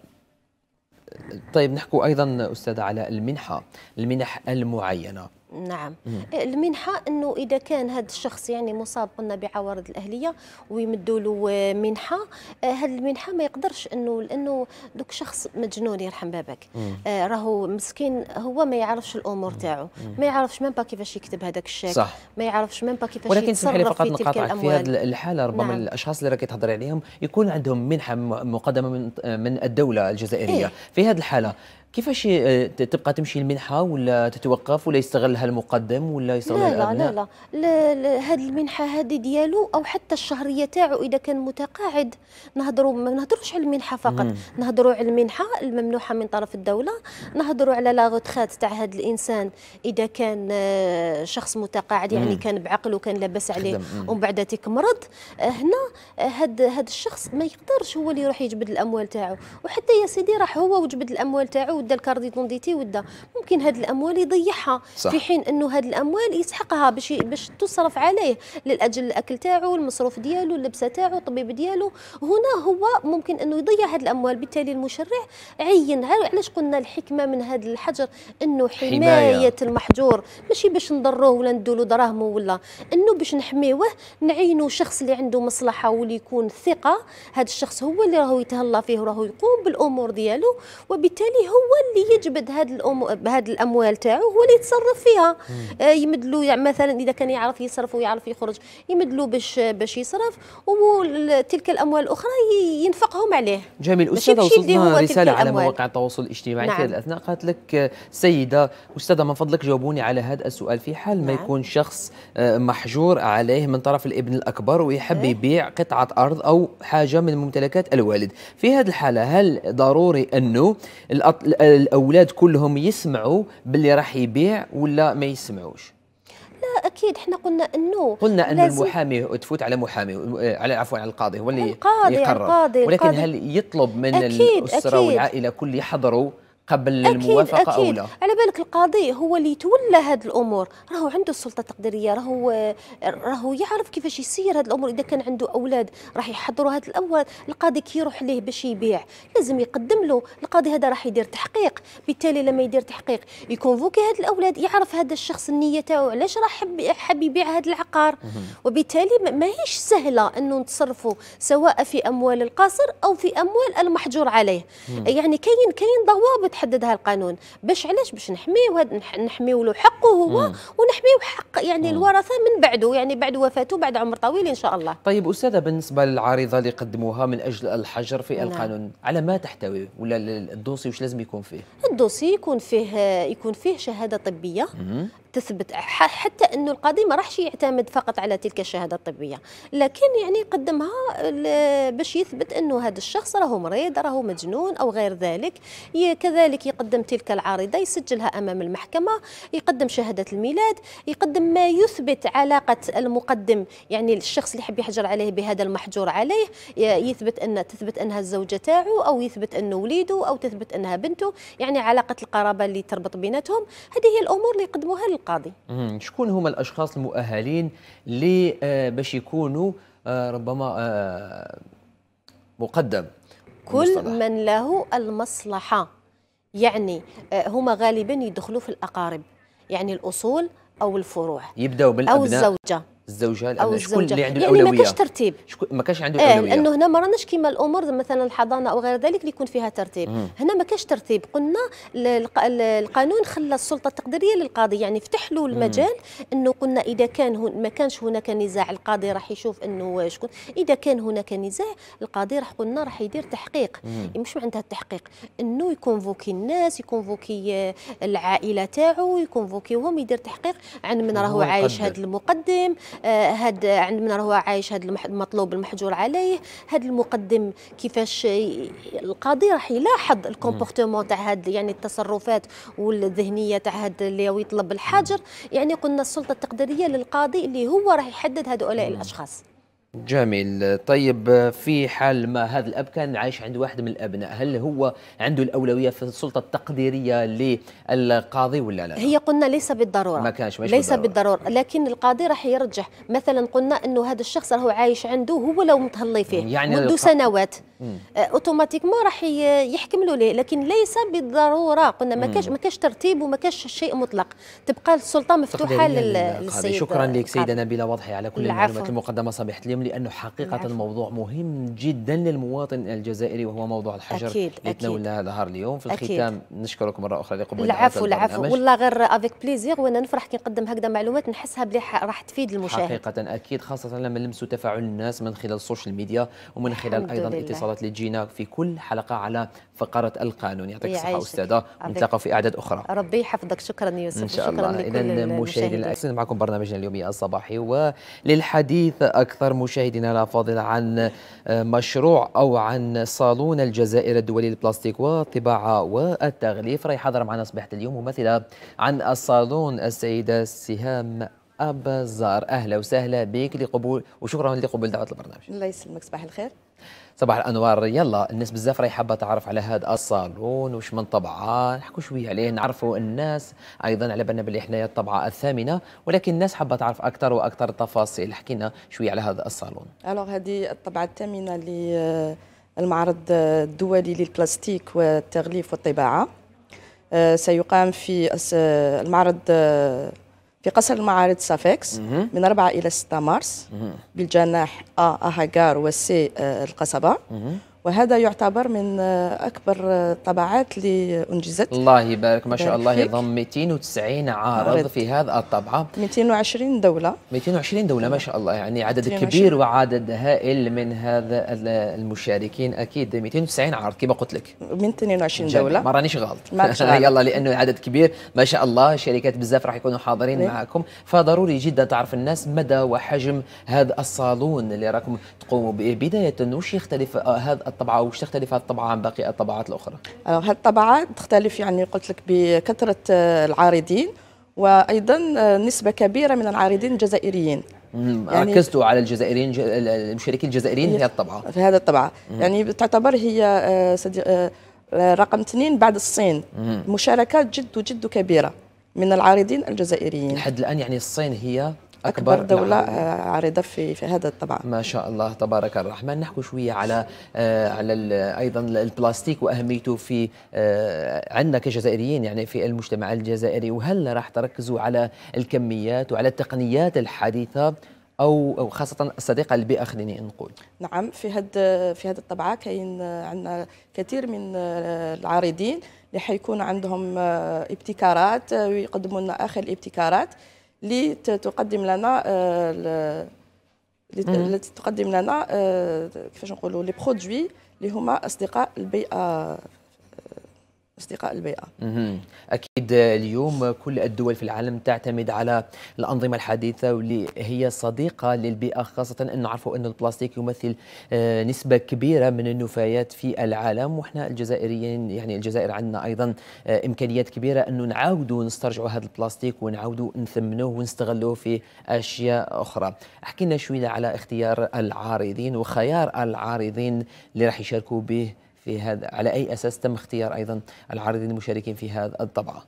طيب نحكوا أيضا أستاذة على المنحة المنح المعينة نعم المنحه انه اذا كان هذا الشخص يعني مصاب قلنا بعوارض الاهليه ويمدوا له منحه آه، هذه المنحه ما يقدرش انه لانه دوك شخص مجنون يرحم بابك آه، راهو مسكين هو ما يعرفش الامور تاعو ما يعرفش ميم با كيفاش يكتب هذاك الشيك صح. ما يعرفش ميم با كيفاش ولكن سمح لي فقط نقاطعك في هذه الحاله ربما نعم. الاشخاص اللي راكي تهضري عليهم يكون عندهم منحه مقدمه من آه، من الدوله الجزائريه إيه؟ في هذه الحاله كيفاش آه، تبقى تمشي المنحه ولا تتوقف ولا يستغلها المقدم ولا يستغلها لا لا لا لا, لا هاد المنحه هذه ديالو او حتى الشهريه تاعو اذا كان متقاعد نهضروا ما نهضروش على المنحه فقط نهضروا على المنحه الممنوحه من طرف الدوله نهضروا على لا روتريت تاع هاد الانسان اذا كان آه، شخص متقاعد يعني مم. كان بعقله كان لاباس عليه ومن بعد تيك مرض آه، هنا هاد هاد الشخص ما يقدرش هو اللي يروح يجبد الاموال تاعو وحتى يا سيدي راح هو وجبد الاموال تاعو ودا الكاردي دونديتي ودا ممكن هذه الاموال يضيعها صح. في حين انه هذه الاموال يسحقها باش باش تصرف عليه لاجل الاكل تاعو المصروف ديالو اللبسه تاعو الطبيب ديالو هنا هو ممكن انه يضيع هذه الاموال بالتالي المشرع عين علاش قلنا الحكمه من هذا الحجر انه حمايه, حماية. المحجور ماشي باش نضروه ولا ندولو دراهمه ولا انه باش نحميوه نعينو شخص اللي عنده مصلحه واللي يكون ثقه هذا الشخص هو اللي راهو يتهلا فيه وراهو يقوم بالامور ديالو وبالتالي هو اللي يجبد هاد الامور هذه الاموال تاعو هو اللي يتصرف فيها آه يمدلو يعني مثلا اذا كان يعرف يصرف ويعرف يخرج يمدلو باش باش يصرف وتلك الاموال الاخرى ينفقهم عليه جميل استاذه وصلنا رساله على مواقع التواصل الاجتماعي نعم. في الاثناء قالت لك آه، سيده استاذه من فضلك جاوبوني على هذا السؤال في حال ما نعم. يكون شخص آه، محجور عليه من طرف الابن الاكبر ويحب إيه؟ يبيع قطعه ارض او حاجه من ممتلكات الوالد في هذه الحاله هل ضروري انه الاولاد كلهم يسمعوا باللي راح يبيع ولا ما يسمعوش لا اكيد احنا قلنا انه قلنا ان المحامي تفوت على محامي على عفوا على القاضي هو اللي القاضي يقرر القاضي ولكن القاضي هل يطلب من أكيد الاسره أكيد والعائله كل يحضروا قبل أكيد الموافقه أكيد او لا على بالك القاضي هو اللي يتولى هذه الامور راهو عنده السلطه التقديريه راهو راهو يعرف كيفاش يسير هذه الامور اذا كان عنده اولاد راح يحضروا هذه الاول القاضي كي يروح ليه باش يبيع لازم يقدم له القاضي هذا راح يدير تحقيق بالتالي لما يدير تحقيق يكونفوكي هذه الاولاد يعرف هذا الشخص النيه تاعو علاش راح حب يبيع هذا العقار وبالتالي ماهيش سهله انه نتصرفوا سواء في اموال القاصر او في اموال المحجور عليه يعني كاين كاين ضوابط تحددها القانون باش علاش باش نحميه نحميو له حقه هو ونحميو حق يعني الورثه من بعده يعني بعد وفاته بعد عمر طويل ان شاء الله طيب استاذه بالنسبه للعارضه اللي قدموها من اجل الحجر في نعم. القانون نعم. على ما تحتوي ولا الدوسي واش لازم يكون فيه الدوسي يكون فيه يكون فيه شهاده طبيه تثبت حتى انه القاضي ما راحش يعتمد فقط على تلك الشهاده الطبيه لكن يعني يقدمها باش يثبت انه هذا الشخص راهو مريض راهو مجنون او غير ذلك كذلك يقدم تلك العارضه يسجلها امام المحكمه يقدم شهاده الميلاد يقدم ما يثبت علاقه المقدم يعني الشخص اللي حب يحجر عليه بهذا المحجور عليه يثبت ان تثبت انها الزوجه تاعو او يثبت انه وليده او تثبت انها بنته يعني علاقه القرابه اللي تربط بيناتهم هذه هي الامور اللي يقدموها القاضي شكون هما الاشخاص المؤهلين اللي آه، باش يكونوا آه، ربما آه، مقدم كل من له المصلحه يعني هما غالبا يدخلوا في الاقارب يعني الاصول او الفروع يبداوا بالابناء او الزوجه الزوجه لان أو شكون اللي عنده يعني الاولويه يعني ما كاش ترتيب ما كاش عنده إيه، الاولويه لانه هنا ما راناش كيما الامور مثلا الحضانه او غير ذلك اللي يكون فيها ترتيب مم. هنا ما كاش ترتيب قلنا القانون خلى السلطه التقديريه للقاضي يعني فتح له المجال انه قلنا اذا كان هن ما كانش هناك نزاع القاضي راح يشوف انه شكون اذا كان هناك نزاع القاضي راح قلنا راح يدير تحقيق مم. مش معناتها التحقيق انه يكونفوكي الناس يكونفوكي العائله تاعو يكونفوكيهم يدير تحقيق عن من راهو عايش هذا المقدم آه، هاد عند من هو عايش هاد المطلوب المحجور عليه هاد المقدم كيفاش القاضي راح يلاحظ الكومبورتمون تاع هاد يعني التصرفات والذهنيه تاع هاد اللي يطلب الحجر يعني قلنا السلطه التقديريه للقاضي اللي هو راح يحدد هؤلاء الاشخاص جميل طيب في حال ما هذا الاب كان عايش عند واحد من الابناء هل هو عنده الاولويه في السلطه التقديريه للقاضي ولا لا هي قلنا ليس بالضروره ما كانش ماشي ليس بالضروره, بالضرورة. لكن القاضي راح يرجح مثلا قلنا انه هذا الشخص راهو عايش عنده هو لو متهلي فيه يعني منذ الق... سنوات أه، اوتوماتيكمون راح يحكم له ليه لكن ليس بالضروره قلنا ما كاش ما كاش ترتيب وما كاش شيء مطلق تبقى السلطه مفتوحه للسيد شكرا لك سيده نبيله وضحي على كل المعلومات المقدمه صباح اليوم لأنه حقيقة العفو. موضوع مهم جدا للمواطن الجزائري وهو موضوع الحجر أكيد يتناولنا نهار اليوم في الختام أكيد. نشكرك مرة أخرى لقبول العفو العفو والله غير افيك بليزير وأنا نفرح كي نقدم هكذا معلومات نحسها بلي راح تفيد المشاهد حقيقة أكيد خاصة لما نلمسوا تفاعل الناس من خلال السوشيال ميديا ومن خلال أيضا الاتصالات اللي تجينا في كل حلقة على فقرة القانون يعطيك الصحة أستاذة نتلاقى في أعداد أخرى ربي يحفظك شكرا يوسف إن شاء الله إذا مشاهدينا معكم برنامجنا اليومي الصباحي وللحديث أكثر مش مشاهدينا الأفاضل عن آه، مشروع أو عن صالون الجزائر الدولي للبلاستيك والطباعة والتغليف راح حضر معنا صبيحه اليوم ممثلة عن الصالون السيدة سهام أبزار أهلا وسهلا بك لقبول وشكرا لقبول دعوة البرنامج الله يسلمك صباح الخير صباح الانوار يلا الناس بزاف راهي حابه تعرف على هذا الصالون واش من طبعه نحكوا شويه عليه نعرفوا الناس ايضا على بالنا باللي حنايا الطبعه الثامنه ولكن الناس حابه تعرف اكثر واكثر تفاصيل حكينا شويه على هذا الصالون الوغ هذه الطبعه الثامنه للمعرض آه، الدولي للبلاستيك والتغليف والطباعه آه، سيقام في آه، المعرض في قصر المعارض سافيكس من 4 إلى 6 مارس بالجناح أ أهاجار وسي القصبة وهذا يعتبر من اكبر الطبعات اللي انجزت الله يبارك ما شاء الله يضم 290 عارض في هذا الطبعه 220 دوله 220 دوله ما شاء الله يعني عدد كبير وعدد هائل من هذا المشاركين اكيد 290 عارض كما قلت لك من 22 جميل. دوله ما رانيش غلط يلا لانه عدد كبير ما شاء الله شركات بزاف راح يكونوا حاضرين ليه. معكم فضروري جدا تعرف الناس مدى وحجم هذا الصالون اللي راكم تقوموا به بدايه وش يختلف آه، هذا الطبعه وش تختلف هذه الطبعه عن باقي الطبعات الاخرى؟ آه، هذه الطبعه تختلف يعني قلت لك بكثره آه، العارضين وايضا آه، نسبه كبيره من العارضين الجزائريين يعني ركزتوا على الجزائريين المشاركين الجزائريين في هذه الطبعه في هذه الطبعه يعني تعتبر هي رقم اثنين بعد الصين مشاركات جد جد كبيره من العارضين الجزائريين لحد الان يعني الصين هي أكبر, دولة نعم. آه، عريضة في في هذا الطبع ما شاء الله تبارك الرحمن نحكي شوية على آه على أيضا البلاستيك وأهميته في آه عندنا كجزائريين يعني في المجتمع الجزائري وهل راح تركزوا على الكميات وعلى التقنيات الحديثة او خاصه الصديقه البيئه خليني نقول نعم في هاد في هذا الطبعه كاين عندنا كثير من آه، العارضين اللي حيكون عندهم آه، ابتكارات ويقدموا لنا اخر الابتكارات لتقدم لنا التي تقدم لنا آه، آه، كيفاش نقولوا لي برودوي اللي هما اصدقاء البيئه اصدقاء البيئه. اكيد اليوم كل الدول في العالم تعتمد على الانظمه الحديثه واللي هي صديقه للبيئه خاصه ان نعرفوا ان البلاستيك يمثل آه، نسبه كبيره من النفايات في العالم واحنا الجزائريين يعني الجزائر عندنا ايضا آه، امكانيات كبيره انه نعاودوا نسترجعوا هذا البلاستيك ونعاودوا نثمنوه ونستغلوه في اشياء اخرى. احكي لنا شويه على اختيار العارضين وخيار العارضين اللي راح يشاركوا به في هذا على أي أساس تم اختيار أيضا العارضين المشاركين في هذا الطبعة؟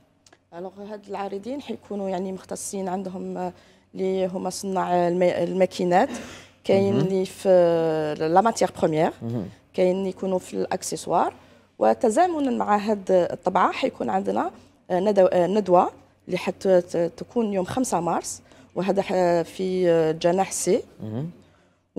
هاد العارضين حيكونوا يعني مختصين عندهم آه، اللي هما صناع الماكينات كاين اللي في آه، لا ماتيغ بروميير كاين اللي يكونوا في الاكسسوار وتزامنا مع هذه الطبعه حيكون عندنا آه، ندوه اللي حتكون يوم 5 مارس وهذا في جناح سي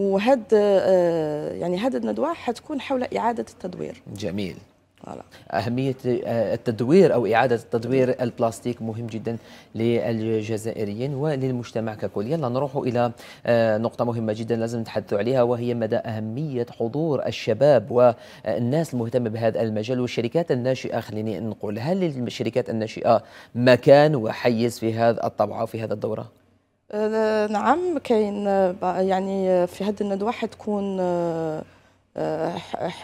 وهاد آه، يعني هاد الندوه حتكون حول اعاده التدوير جميل فوالا أهمية آه، التدوير أو إعادة التدوير البلاستيك مهم جدا للجزائريين وللمجتمع ككل يلا نروح إلى آه، نقطة مهمة جدا لازم نتحدث عليها وهي مدى أهمية حضور الشباب والناس المهتمة بهذا المجال والشركات الناشئة خليني نقول هل للشركات الناشئة مكان وحيز في هذا الطبعة وفي هذا الدورة؟ آه، نعم كاين آه، يعني آه، في هذه الندوه حتكون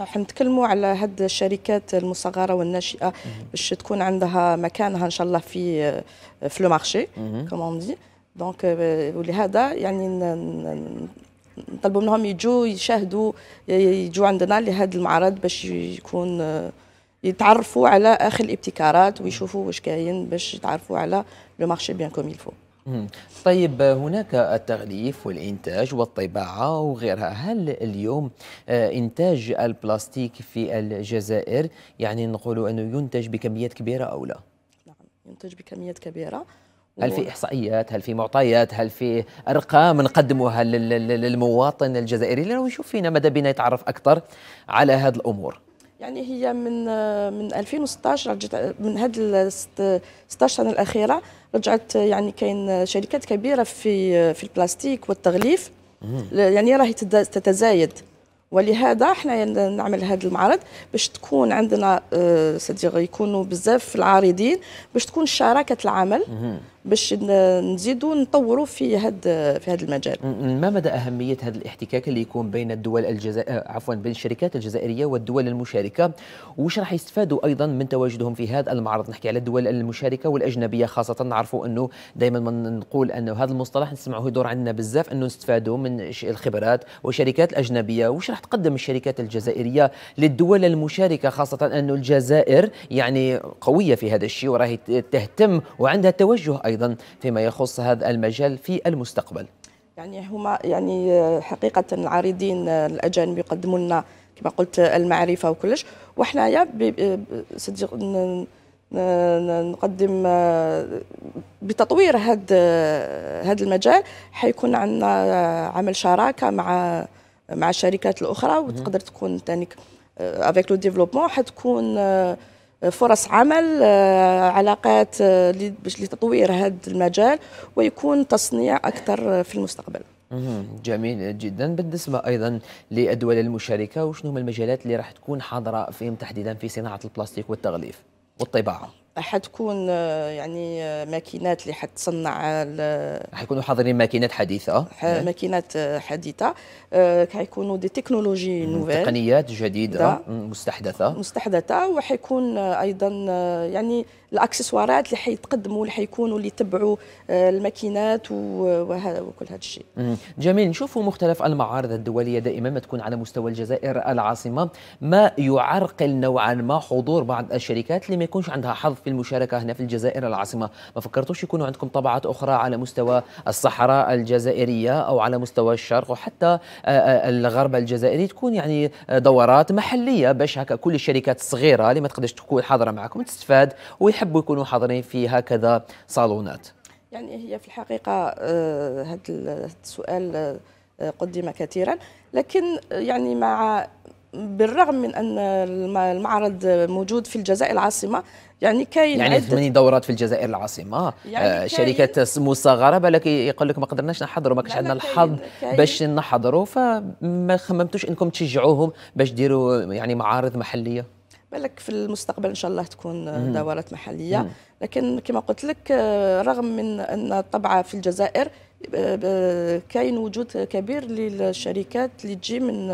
حنتكلموا على هاد الشركات المصغره والناشئه باش تكون عندها مكانها ان شاء الله في في لو مارشي كما ندي دونك ولهذا يعني نطلبوا منهم يجوا يشاهدوا يجوا عندنا لهذا المعرض باش يكون يتعرفوا على اخر الابتكارات ويشوفوا واش كاين باش يتعرفوا على لو مارشي بيان كوم يلفو طيب هناك التغليف والإنتاج والطباعة وغيرها هل اليوم آه، إنتاج البلاستيك في الجزائر يعني نقول أنه ينتج بكميات كبيرة أو لا؟ نعم ينتج بكميات كبيرة هل في احصائيات هل في معطيات هل في ارقام نقدموها للمواطن الجزائري لانه يشوف فينا مدى بنا يتعرف اكثر على هذه الامور يعني هي من آه، من 2016 من هذه 16 سنه الاخيره رجعت يعني كاين شركات كبيره في في البلاستيك والتغليف يعني راهي تتزايد ولهذا احنا نعمل هذا المعرض باش تكون عندنا آه، صديق يكونوا بزاف العارضين باش تكون شراكه العمل باش نزيدوا نطوروا في هذا في هذا المجال. ما مدى اهميه هذا الاحتكاك اللي يكون بين الدول الجزائر آه، عفوا بين الشركات الجزائريه والدول المشاركه وش راح يستفادوا ايضا من تواجدهم في هذا المعرض نحكي على الدول المشاركه والاجنبيه خاصه نعرفوا انه دائما نقول انه هذا المصطلح نسمعه يدور عندنا بزاف انه نستفادوا من الخبرات والشركات الاجنبيه وش راح تقدم الشركات الجزائريه للدول المشاركه خاصه انه الجزائر يعني قويه في هذا الشيء وراهي تهتم وعندها توجه ايضا أيضا فيما يخص هذا المجال في المستقبل يعني هما يعني آه، حقيقة العارضين آه، الأجانب يقدموا لنا كما قلت آه، المعرفة وكلش وحنايا صديق نقدم بتطوير هذا هذا المجال حيكون عندنا عمل شراكه مع مع الشركات الاخرى وتقدر تكون ثاني افيك لو ديفلوبمون حتكون فرص عمل آه، علاقات آه، لتطوير هذا المجال ويكون تصنيع اكثر في المستقبل جميل جدا بالنسبة أيضا للدول المشاركة وشنو هما المجالات اللي راح تكون حاضرة فيهم تحديدا في صناعة البلاستيك والتغليف والطباعة حتكون آه، يعني آه، ماكينات اللي حتصنع آه، حيكونوا حاضرين ماكينات حديثه إيه. ماكينات حديثه حيكونوا دي تكنولوجي نوفيل تقنيات جديده مستحدثه مستحدثه وحيكون ايضا يعني الاكسسوارات اللي حيتقدموا اللي حيكونوا اللي يتبعوا آه، الماكينات وكل هذا الشيء. جميل نشوفوا مختلف المعارض الدوليه دائما ما تكون على مستوى الجزائر العاصمه ما يعرقل نوعا ما حضور بعض الشركات اللي ما يكونش عندها حظ في المشاركه هنا في الجزائر العاصمه، ما فكرتوش يكونوا عندكم طبعات اخرى على مستوى الصحراء الجزائريه او على مستوى الشرق وحتى آه، آه، الغرب الجزائري تكون يعني دورات محليه باش هكا كل الشركات الصغيره اللي ما تقدرش تكون حاضره معكم تستفاد وي يحبوا يكونوا حاضرين في هكذا صالونات يعني هي في الحقيقه هذا آه، السؤال آه، قدم كثيرا لكن يعني مع بالرغم من ان المعرض موجود في الجزائر العاصمه يعني كاين يعني ثمانية دورات في الجزائر العاصمه يعني آه شركه مصغره بالك يقول لك ما قدرناش نحضروا ما كانش عندنا الحظ باش نحضروا فما خممتوش انكم تشجعوهم باش ديروا يعني معارض محليه بالك في المستقبل ان شاء الله تكون دورات محليه لكن كما قلت لك رغم من ان طبعا في الجزائر كاين وجود كبير للشركات اللي تجي من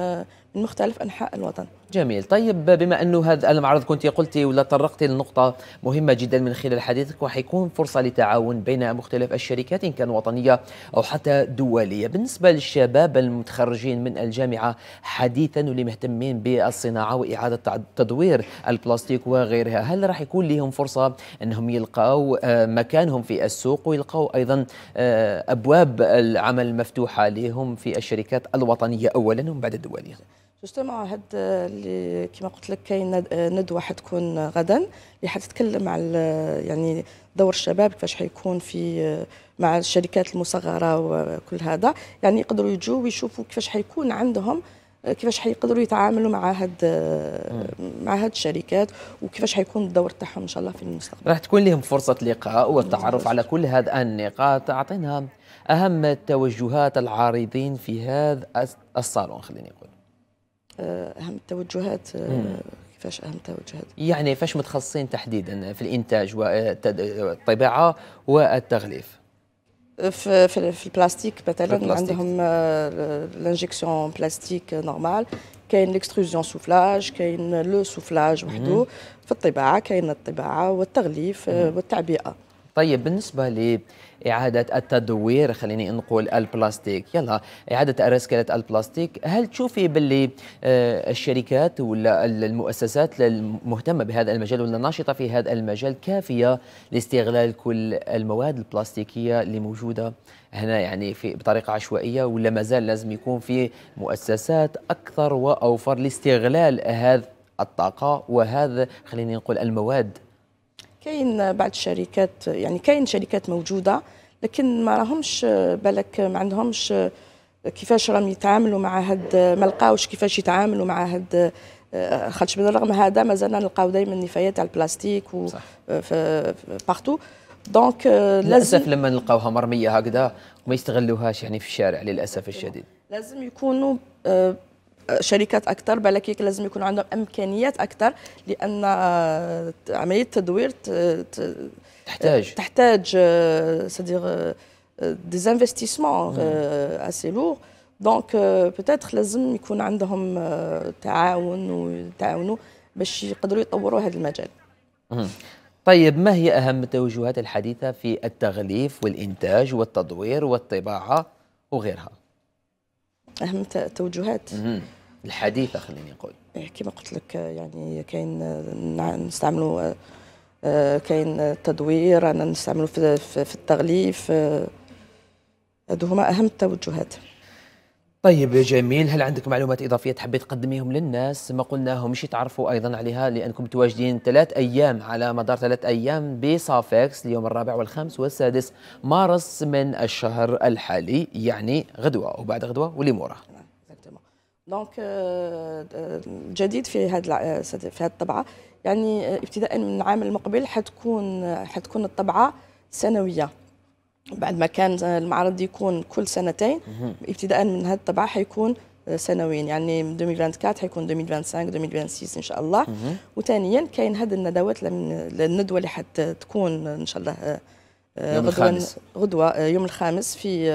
من مختلف انحاء الوطن جميل طيب بما انه هذا المعرض كنت قلتي ولا طرقتي لنقطة مهمة جدا من خلال حديثك وحيكون فرصة لتعاون بين مختلف الشركات إن كان وطنية أو حتى دولية بالنسبة للشباب المتخرجين من الجامعة حديثا واللي مهتمين بالصناعة وإعادة تدوير البلاستيك وغيرها هل راح يكون لهم فرصة أنهم يلقوا آه، مكانهم في السوق ويلقوا أيضا آه، أبواب العمل مفتوحة لهم في الشركات الوطنية أولا ومن بعد الدولية جوستومون هاد اللي كما قلت لك كاين ندوه حتكون غدا اللي حتتكلم على يعني دور الشباب كيفاش حيكون في مع الشركات المصغره وكل هذا يعني يقدروا يجوا ويشوفوا كيفاش حيكون عندهم كيفاش حيقدروا يتعاملوا مع هاد مع هاد الشركات وكيفاش حيكون الدور تاعهم ان شاء الله في المستقبل راح تكون لهم فرصه لقاء والتعرف على كل هاد النقاط اعطينا اهم التوجهات العارضين في هذا الصالون خليني اقول آه، اهم التوجهات آه، كيفاش اهم التوجهات يعني فاش متخصصين تحديدا في الانتاج والطباعه آه، والتغليف في في البلاستيك مثلا عندهم لانجيكسيون بلاستيك نورمال كاين ليكستروزيون سوفلاج كاين لو سوفلاج وحده في الطباعه كاين الطباعه والتغليف والتعبئه طيب بالنسبه ل إعادة التدوير خليني نقول البلاستيك يلا إعادة ريسكلة البلاستيك هل تشوفي باللي آه، الشركات ولا المؤسسات المهتمة بهذا المجال ولا الناشطة في هذا المجال كافية لاستغلال كل المواد البلاستيكية اللي موجودة هنا يعني في بطريقة عشوائية ولا مازال لازم يكون في مؤسسات أكثر وأوفر لاستغلال هذا الطاقة وهذا خليني نقول المواد كاين بعض الشركات يعني كاين شركات موجوده لكن ما راهمش بالك ما عندهمش كيفاش راهم يتعاملوا مع هاد ما لقاوش كيفاش يتعاملوا مع هاد خاطرش بالرغم هذا مازالنا نلقاو دائما النفايات على البلاستيك و بارتو دونك euh, للاسف لما نلقاوها مرميه هكذا وما يستغلوهاش يعني في الشارع للاسف الشديد لازم يكونوا آه، شركات اكثر بلكيك لازم يكون عندهم امكانيات اكثر لان آه، عمليه التدوير تحتاج تحتاج سدير ديزانفستيسمون اسي لور دونك بوتيتر لازم يكون عندهم آه، تعاون ويتعاونوا باش يقدروا يطوروا هذا المجال طيب ما هي اهم التوجهات الحديثه في التغليف والانتاج والتدوير والطباعه وغيرها اهم التوجهات الحديثه خليني نقول إيه، كما قلت لك يعني كاين نستعملوا آه، كاين التدوير انا نستعملوا في, في التغليف آه، هادو هما اهم التوجهات طيب جميل هل عندك معلومات إضافية تحبي تقدميهم للناس ما قلناهم مش يتعرفوا أيضا عليها لأنكم متواجدين ثلاث أيام على مدار ثلاث أيام بصافاكس اليوم الرابع والخامس والسادس مارس من الشهر الحالي يعني غدوة وبعد غدوة واللي موراه دونك الجديد euh, euh, في هذا آه، في هذه الطبعه يعني آه، ابتداء من العام المقبل حتكون آه، حتكون الطبعه سنويه بعد ما كان المعرض يكون كل سنتين ابتداء من هذه الطبعه حيكون سنويا يعني 2024 حيكون 2025 2026 ان شاء الله وثانيا كاين هذه الندوات الندوه اللي حتكون ان شاء الله غدوه غدوه يوم الخامس في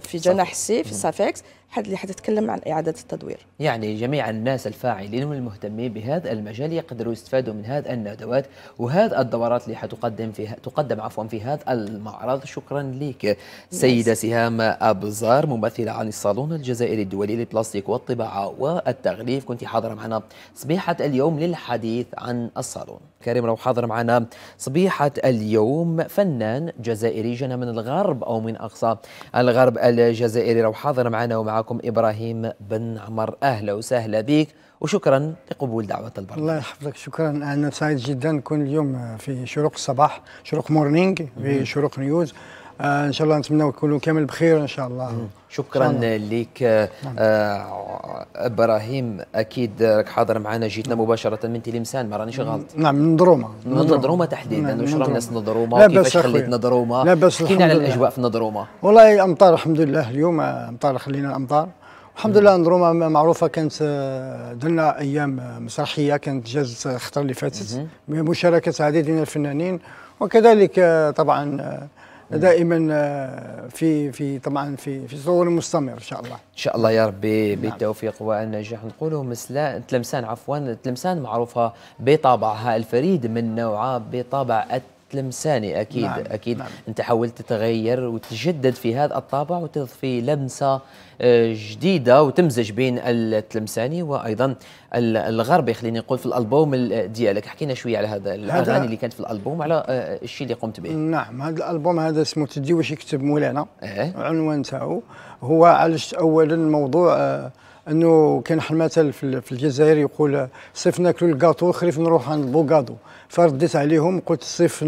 في جناح السي في صافيكس حد اللي حتتكلم عن إعادة التدوير يعني جميع الناس الفاعلين والمهتمين بهذا المجال يقدروا يستفادوا من هذه الندوات وهذا الدورات اللي حتقدم فيها تقدم عفوا في هذا المعرض شكرا لك سيدة سهام أبزار ممثلة عن الصالون الجزائري الدولي للبلاستيك والطباعة والتغليف كنت حاضرة معنا صبيحة اليوم للحديث عن الصالون كريم لو حاضر معنا صبيحة اليوم فنان جزائري جنى من الغرب أو من أقصى الغرب الجزائري لو حاضر معنا ومع معكم إبراهيم بن عمر أهلا وسهلا بك وشكرا لقبول دعوة البرنامج الله يحفظك شكرا أنا سعيد جدا نكون اليوم في شروق الصباح شروق مورنينج في شروق نيوز آه ان شاء الله نتمنى يكونوا كامل بخير ان شاء الله شكرا لك نعم. آه ابراهيم اكيد راك حاضر معنا جيتنا مباشره من تلمسان ما رانيش غلط نعم من درومه من درومه تحديدا نعم، واش راه الناس ندرومه وكيفاش خليت درومه حكينا على الاجواء في ندرومه والله الامطار الحمد لله اليوم امطار خلينا الامطار الحمد لله نظرومه معروفه كانت آه، درنا ايام مسرحيه كانت جاز الخطره اللي فاتت بمشاركه عديد من الفنانين وكذلك آه، طبعا آه، دائما آه، في في طبعا في في صور مستمر ان شاء الله ان شاء الله يا ربي نعم. بالتوفيق والنجاح نقولوا مثل تلمسان عفوا تلمسان معروفه بطابعها الفريد من نوعه بطابع لمساني اكيد نعم. اكيد نعم. انت حاولت تتغير وتجدد في هذا الطابع وتضفي لمسه آه، جديده وتمزج بين التلمساني وايضا الغربي خليني نقول في الالبوم ديالك حكينا شويه على هذا الاغاني اللي كانت في الالبوم على آه، الشيء اللي قمت به نعم هذا الالبوم هذا اسمه تدي واش يكتب مولانا اه؟ عنوان تاعو هو علاش اولا موضوع آه انه كان المثل في الجزائر يقول آه، صيف ناكلوا الكاطو خريف نروح عند البوكادو فرديت عليهم قلت الصيف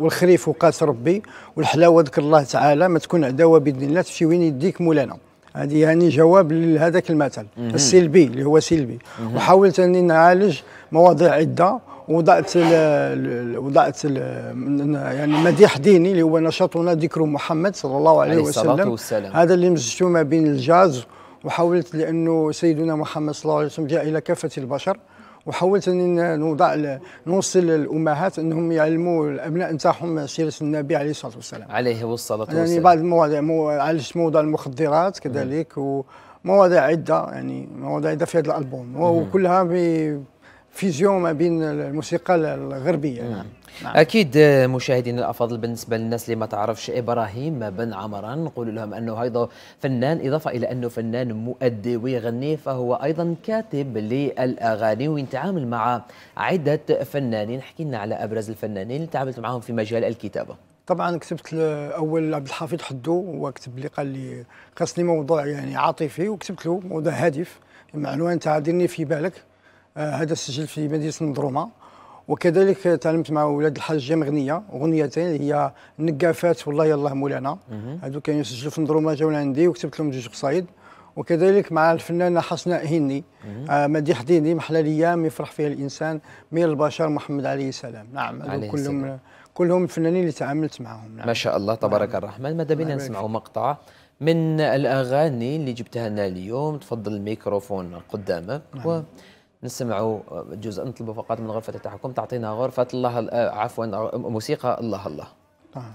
والخريف وقات ربي والحلاوه ذكر الله تعالى ما تكون عداوه باذن الله تمشي وين يديك مولانا هذه يعني جواب لهذاك المثل السلبي اللي هو سلبي وحاولت اني نعالج مواضيع عده وضعت الـ وضعت الـ يعني مديح ديني اللي هو نشاطنا ذكر محمد صلى الله عليه, عليه وسلم والسلام. هذا اللي مزجته ما بين الجاز وحاولت لانه سيدنا محمد صلى الله عليه وسلم جاء الى كافه البشر وحاولت اني نوضع نوصل الامهات انهم يعلموا الابناء نتاعهم سيره النبي عليه الصلاه والسلام عليه الصلاه يعني والسلام يعني بعض المواضيع مو عالجت موضوع المخدرات كذلك ومواضيع عده يعني مواضيع عده في هذا الالبوم وكلها فيزيون ما بين الموسيقى الغربيه نعم. نعم. اكيد مشاهدينا الافاضل بالنسبه للناس اللي ما تعرفش ابراهيم بن عمران نقول لهم انه ايضا فنان اضافه الى انه فنان مؤدي ويغني فهو ايضا كاتب للاغاني ويتعامل مع عده فنانين احكي لنا على ابرز الفنانين اللي تعاملت معهم في مجال الكتابه طبعا كتبت اول عبد الحفيظ حدو وكتب لي قال لي خاصني موضوع يعني عاطفي وكتبت له موضوع هادف معنوان تاع ديرني في بالك آه، هذا السجل في مدينه النضرومه وكذلك تعلمت مع ولاد الحاجه مغنيه اغنيتين هي النقافات والله يالله مولانا هذو كانوا يسجلوا في النضرومه جاو عندي وكتبت لهم جوج قصايد وكذلك مع الفنانه حسناء هني آه مديح ديني محلى الايام يفرح فيها الانسان من البشر محمد عليه السلام نعم عليه كلهم السلام. كلهم الفنانين اللي تعاملت معهم نعم. ما شاء الله تبارك نعم. الرحمن ماذا بينا نسمعوا مقطع من الاغاني اللي جبتها لنا اليوم تفضل الميكروفون قدامك نعم. نسمعوا جزء نطلبوا فقط من غرفه التحكم تعطينا غرفه الله آه، عفوا آه، موسيقى الله الله. نعم.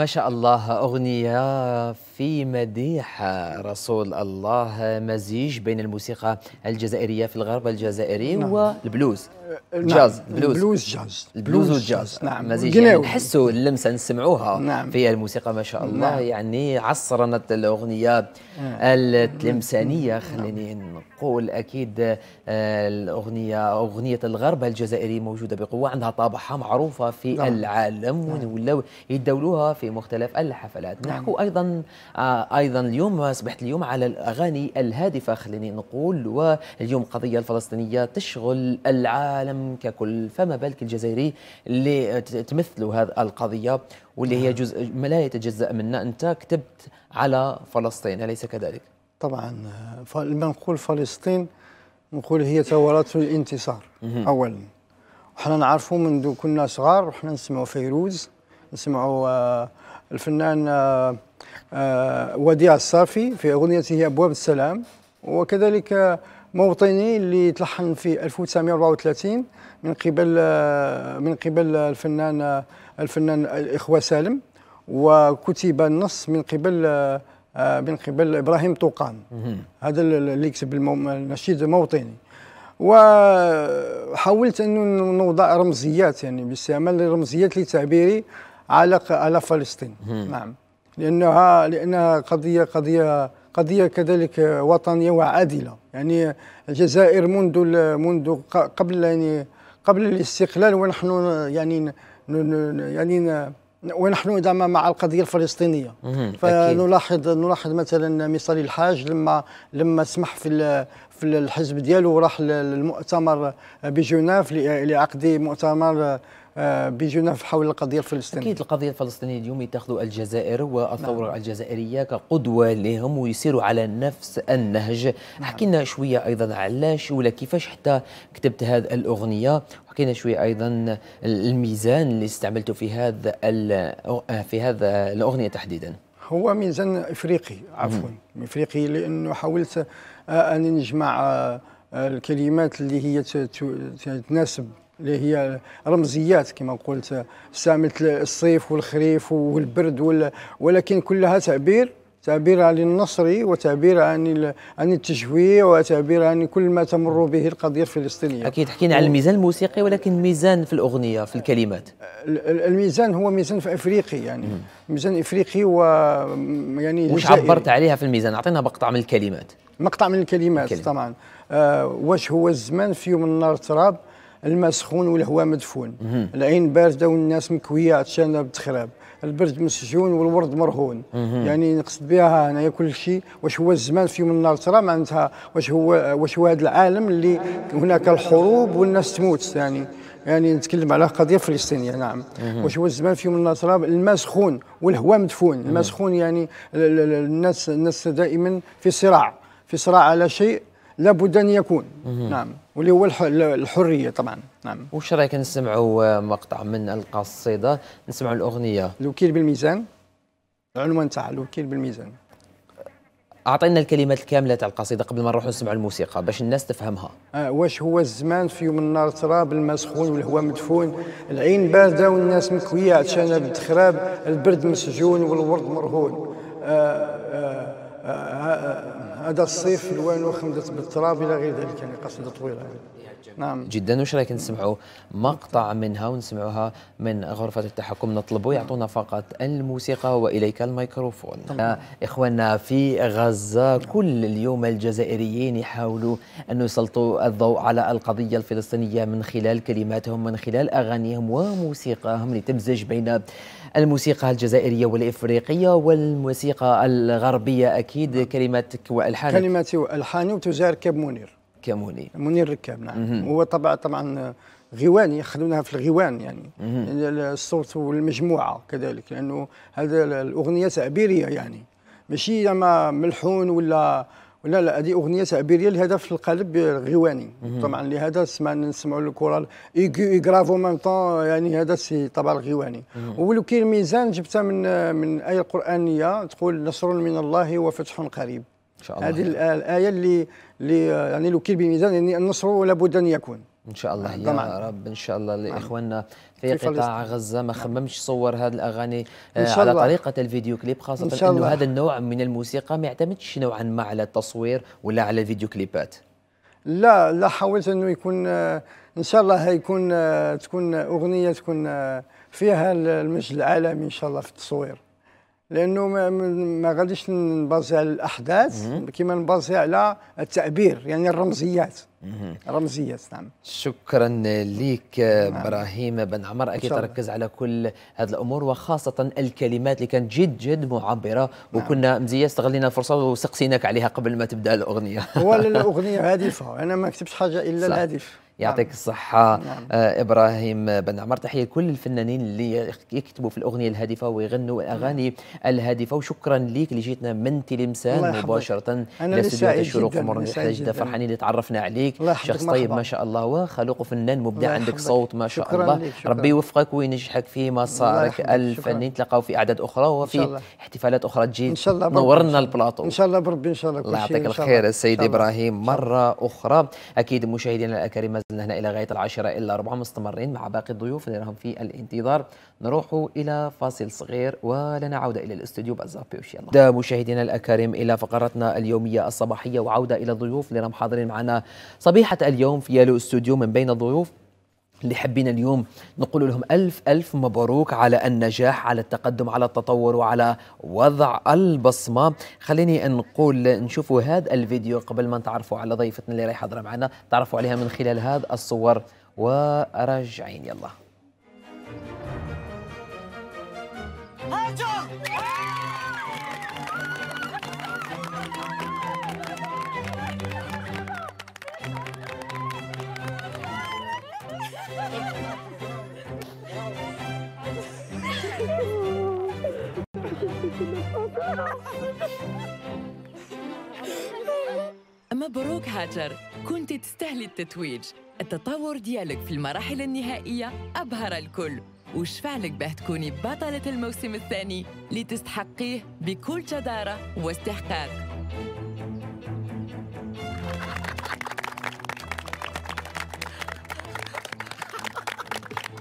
ما شاء الله أغنية في مديحة رسول الله مزيج بين الموسيقى الجزائرية في الغرب الجزائري نعم. والبلوز أه، نعم. جاز نعم. البلوز البلوز جاز البلوز والجاز نعم مزيج يعني نحسوا اللمسة نسمعوها نعم. في الموسيقى ما شاء الله نعم. يعني عصرنت الأغنية آه. التلمسانية خليني نعم. حقول اكيد آه، الاغنيه اغنيه الغربه الجزائري موجوده بقوه عندها طابعها معروفه في نعم. العالم نعم. ولو يدولوها في مختلف الحفلات نعم. نحكو ايضا آه، ايضا اليوم صبحت اليوم على الاغاني الهادفه خليني نقول واليوم القضيه الفلسطينيه تشغل العالم ككل فما بالك الجزائري اللي تمثلوا هذه القضيه واللي هي نعم. جزء لا يتجزا منا انت كتبت على فلسطين اليس كذلك؟ طبعا لما نقول فلسطين نقول هي ثورات الانتصار اولا وحنا نعرفوا منذ كنا صغار وحنا نسمعوا فيروز نسمعوا آه، الفنان آه، آه، وديع الصافي في اغنيته ابواب السلام وكذلك موطني اللي تلحن في 1934 من قبل من قبل الفنان الفنان الاخوه سالم وكتب النص من قبل آه، من قبل ابراهيم طوقان هذا اللي كتب النشيد الموطني وحاولت أن نوضع رمزيات يعني باستعمال الرمزيات لتعبيري على على فلسطين نعم لانها لانها قضيه قضيه قضيه كذلك وطنيه وعادله يعني الجزائر منذ منذ قبل يعني قبل الاستقلال ونحن يعني يعني ونحن زعما مع القضيه الفلسطينيه فنلاحظ نلاحظ مثلا مثال الحاج لما لما سمح في في الحزب ديالو راح للمؤتمر بجنيف لعقد مؤتمر آه، بجناف حول القضية الفلسطينية أكيد القضية الفلسطينية اليوم يتخذوا الجزائر والثورة نعم. الجزائرية كقدوة لهم ويسيروا على نفس النهج نعم. حكينا شوية أيضا علاش ولا كيفاش حتى كتبت هذه الأغنية حكينا شوية أيضا الميزان اللي استعملته في هذا في هذا الأغنية تحديدا هو ميزان إفريقي عفوا إفريقي لأنه حاولت آه، أن نجمع آه، الكلمات اللي هي تناسب اللي هي رمزيات كما قلت استعملت الصيف والخريف والبرد ولكن كلها تعبير تعبير عن النصر وتعبير عن عن التشويع وتعبير عن كل ما تمر به القضيه الفلسطينيه. اكيد حكينا عن الميزان الموسيقي ولكن ميزان في الاغنيه في الكلمات. الميزان هو ميزان في افريقي يعني ميزان افريقي و يعني وش عبرت عليها في الميزان؟ اعطينا مقطع من الكلمات. مقطع من الكلمات الكلمة. طبعا آه واش هو الزمان في يوم النار تراب الماء سخون والهواء مدفون العين بارده والناس مكويه عطشانه بتخرب البرد مسجون والورد مرهون يعني نقصد بها هنا كل شيء واش هو الزمان في يوم النار ترى معناتها واش هو واش هو هذا العالم اللي هناك الحروب والناس تموت يعني يعني نتكلم على قضيه فلسطينيه نعم واش هو الزمان في يوم ترى الماء سخون والهواء مدفون الماء سخون يعني الناس الناس دائما في صراع في صراع على شيء لابد ان يكون مم. نعم واللي هو الحريه طبعا نعم وش رايك نسمعوا مقطع من القصيده نسمعوا الاغنيه الوكيل بالميزان العنوان تاع الوكيل بالميزان اعطينا الكلمات الكامله تاع القصيده قبل ما نروح نسمع الموسيقى باش الناس تفهمها آه واش هو الزمان في يوم النار تراب الماء سخون والهواء مدفون العين بارده والناس مكويه عطشانه بالتخراب البرد مسجون والورد مرهون آه آه هذا الصيف الوان وخمدت بالتراب الى غير ذلك يعني قصيده طويله يعني. نعم جدا وش رايك نسمعوا مقطع منها ونسمعوها من غرفه التحكم نطلبوا نعم. يعطونا فقط الموسيقى واليك الميكروفون طبعا. اخواننا في غزه كل اليوم الجزائريين يحاولوا ان يسلطوا الضوء على القضيه الفلسطينيه من خلال كلماتهم من خلال اغانيهم وموسيقاهم لتمزج بين الموسيقى الجزائرية والإفريقية والموسيقى الغربية أكيد كلماتك وألحانك كلماتي وألحاني وتجارب كاب منير كموني منير ركاب نعم هو طبعا طبعا غيواني يخلونها في الغيوان يعني, يعني الصوت والمجموعه كذلك لانه هذا الاغنيه تعبيريه يعني ماشي زعما ملحون ولا ولا لا هذه اغنيه تعبيريه لهذا في القالب غيواني طبعا لهذا سمعنا نسمعوا الكورال ايكو ايكراف ميم يعني هذا سي طبعا غيواني ولو كاين ميزان جبتها من من ايه قرانيه تقول نصر من الله وفتح قريب ان شاء الله هذه الايه اللي اللي يعني الوكيل بميزان يعني النصر لابد ان يكون ان شاء الله نعم. يا طمعًا. رب ان شاء الله نعم. لاخواننا في, في قطاع غزه ما خممش صور هذه الاغاني آه، إن شاء على طريقه الفيديو كليب خاصه انه هذا النوع من الموسيقى ما يعتمدش نوعا ما على التصوير ولا على الفيديو كليبات لا لا حاولت انه يكون آه، ان شاء الله هيكون آه، تكون اغنيه تكون فيها المجد العالمي ان شاء الله في التصوير لانه ما, ما غاديش نبازي على الاحداث كما نبازي على التعبير يعني الرمزيات رمزيات نعم شكرا لك نعم. ابراهيم بن عمر اكيد تركز على كل هذه الامور وخاصه الكلمات اللي كانت جد جد معبره نعم. وكنا مزيه استغلينا الفرصه وسقسيناك عليها قبل ما تبدا الاغنيه هو الاغنيه هادفه انا ما كتبتش حاجه الا الهادف نعم. يعطيك الصحة نعم. آه، إبراهيم بن عمر تحية كل الفنانين اللي يكتبوا في الأغنية الهادفة ويغنوا نعم. الأغاني الهادفة وشكرا ليك اللي جيتنا من تلمسان مباشرة لاستديوهات الشروق في جدا فرحانين اللي تعرفنا عليك شخص طيب ما شاء الله وخلوق وفنان مبدع عندك صوت ما شاء الله ربي يوفقك وينجحك في مسارك الفني تلقاو في أعداد أخرى وفي احتفالات أخرى تجي نورنا البلاطو إن شاء الله بربي إن شاء الله الله يعطيك الخير السيد إبراهيم مرة أخرى أكيد مشاهدينا الأكارم هنا إلى غاية العاشرة إلا ربع مستمرين مع باقي الضيوف اللي راهم في الانتظار نروح إلى فاصل صغير ولنا عوده إلى الاستوديو بأزاف بإوشي الله مشاهدينا الأكارم إلى فقرتنا اليومية الصباحية وعودة إلى الضيوف اللي راهم حاضرين معنا صبيحة اليوم في يالو استوديو من بين الضيوف اللي حبينا اليوم نقول لهم ألف ألف مبروك على النجاح على التقدم على التطور وعلى وضع البصمة خليني نقول نشوفوا هذا الفيديو قبل ما نتعرفوا على ضيفتنا اللي رايحة حاضرة معنا تعرفوا عليها من خلال هذا الصور وراجعين يلا هاجر مبروك هاجر كنت تستاهلي التتويج التطور ديالك في المراحل النهائية أبهر الكل وشفع لك باه تكوني بطلة الموسم الثاني لتستحقيه بكل جدارة واستحقاق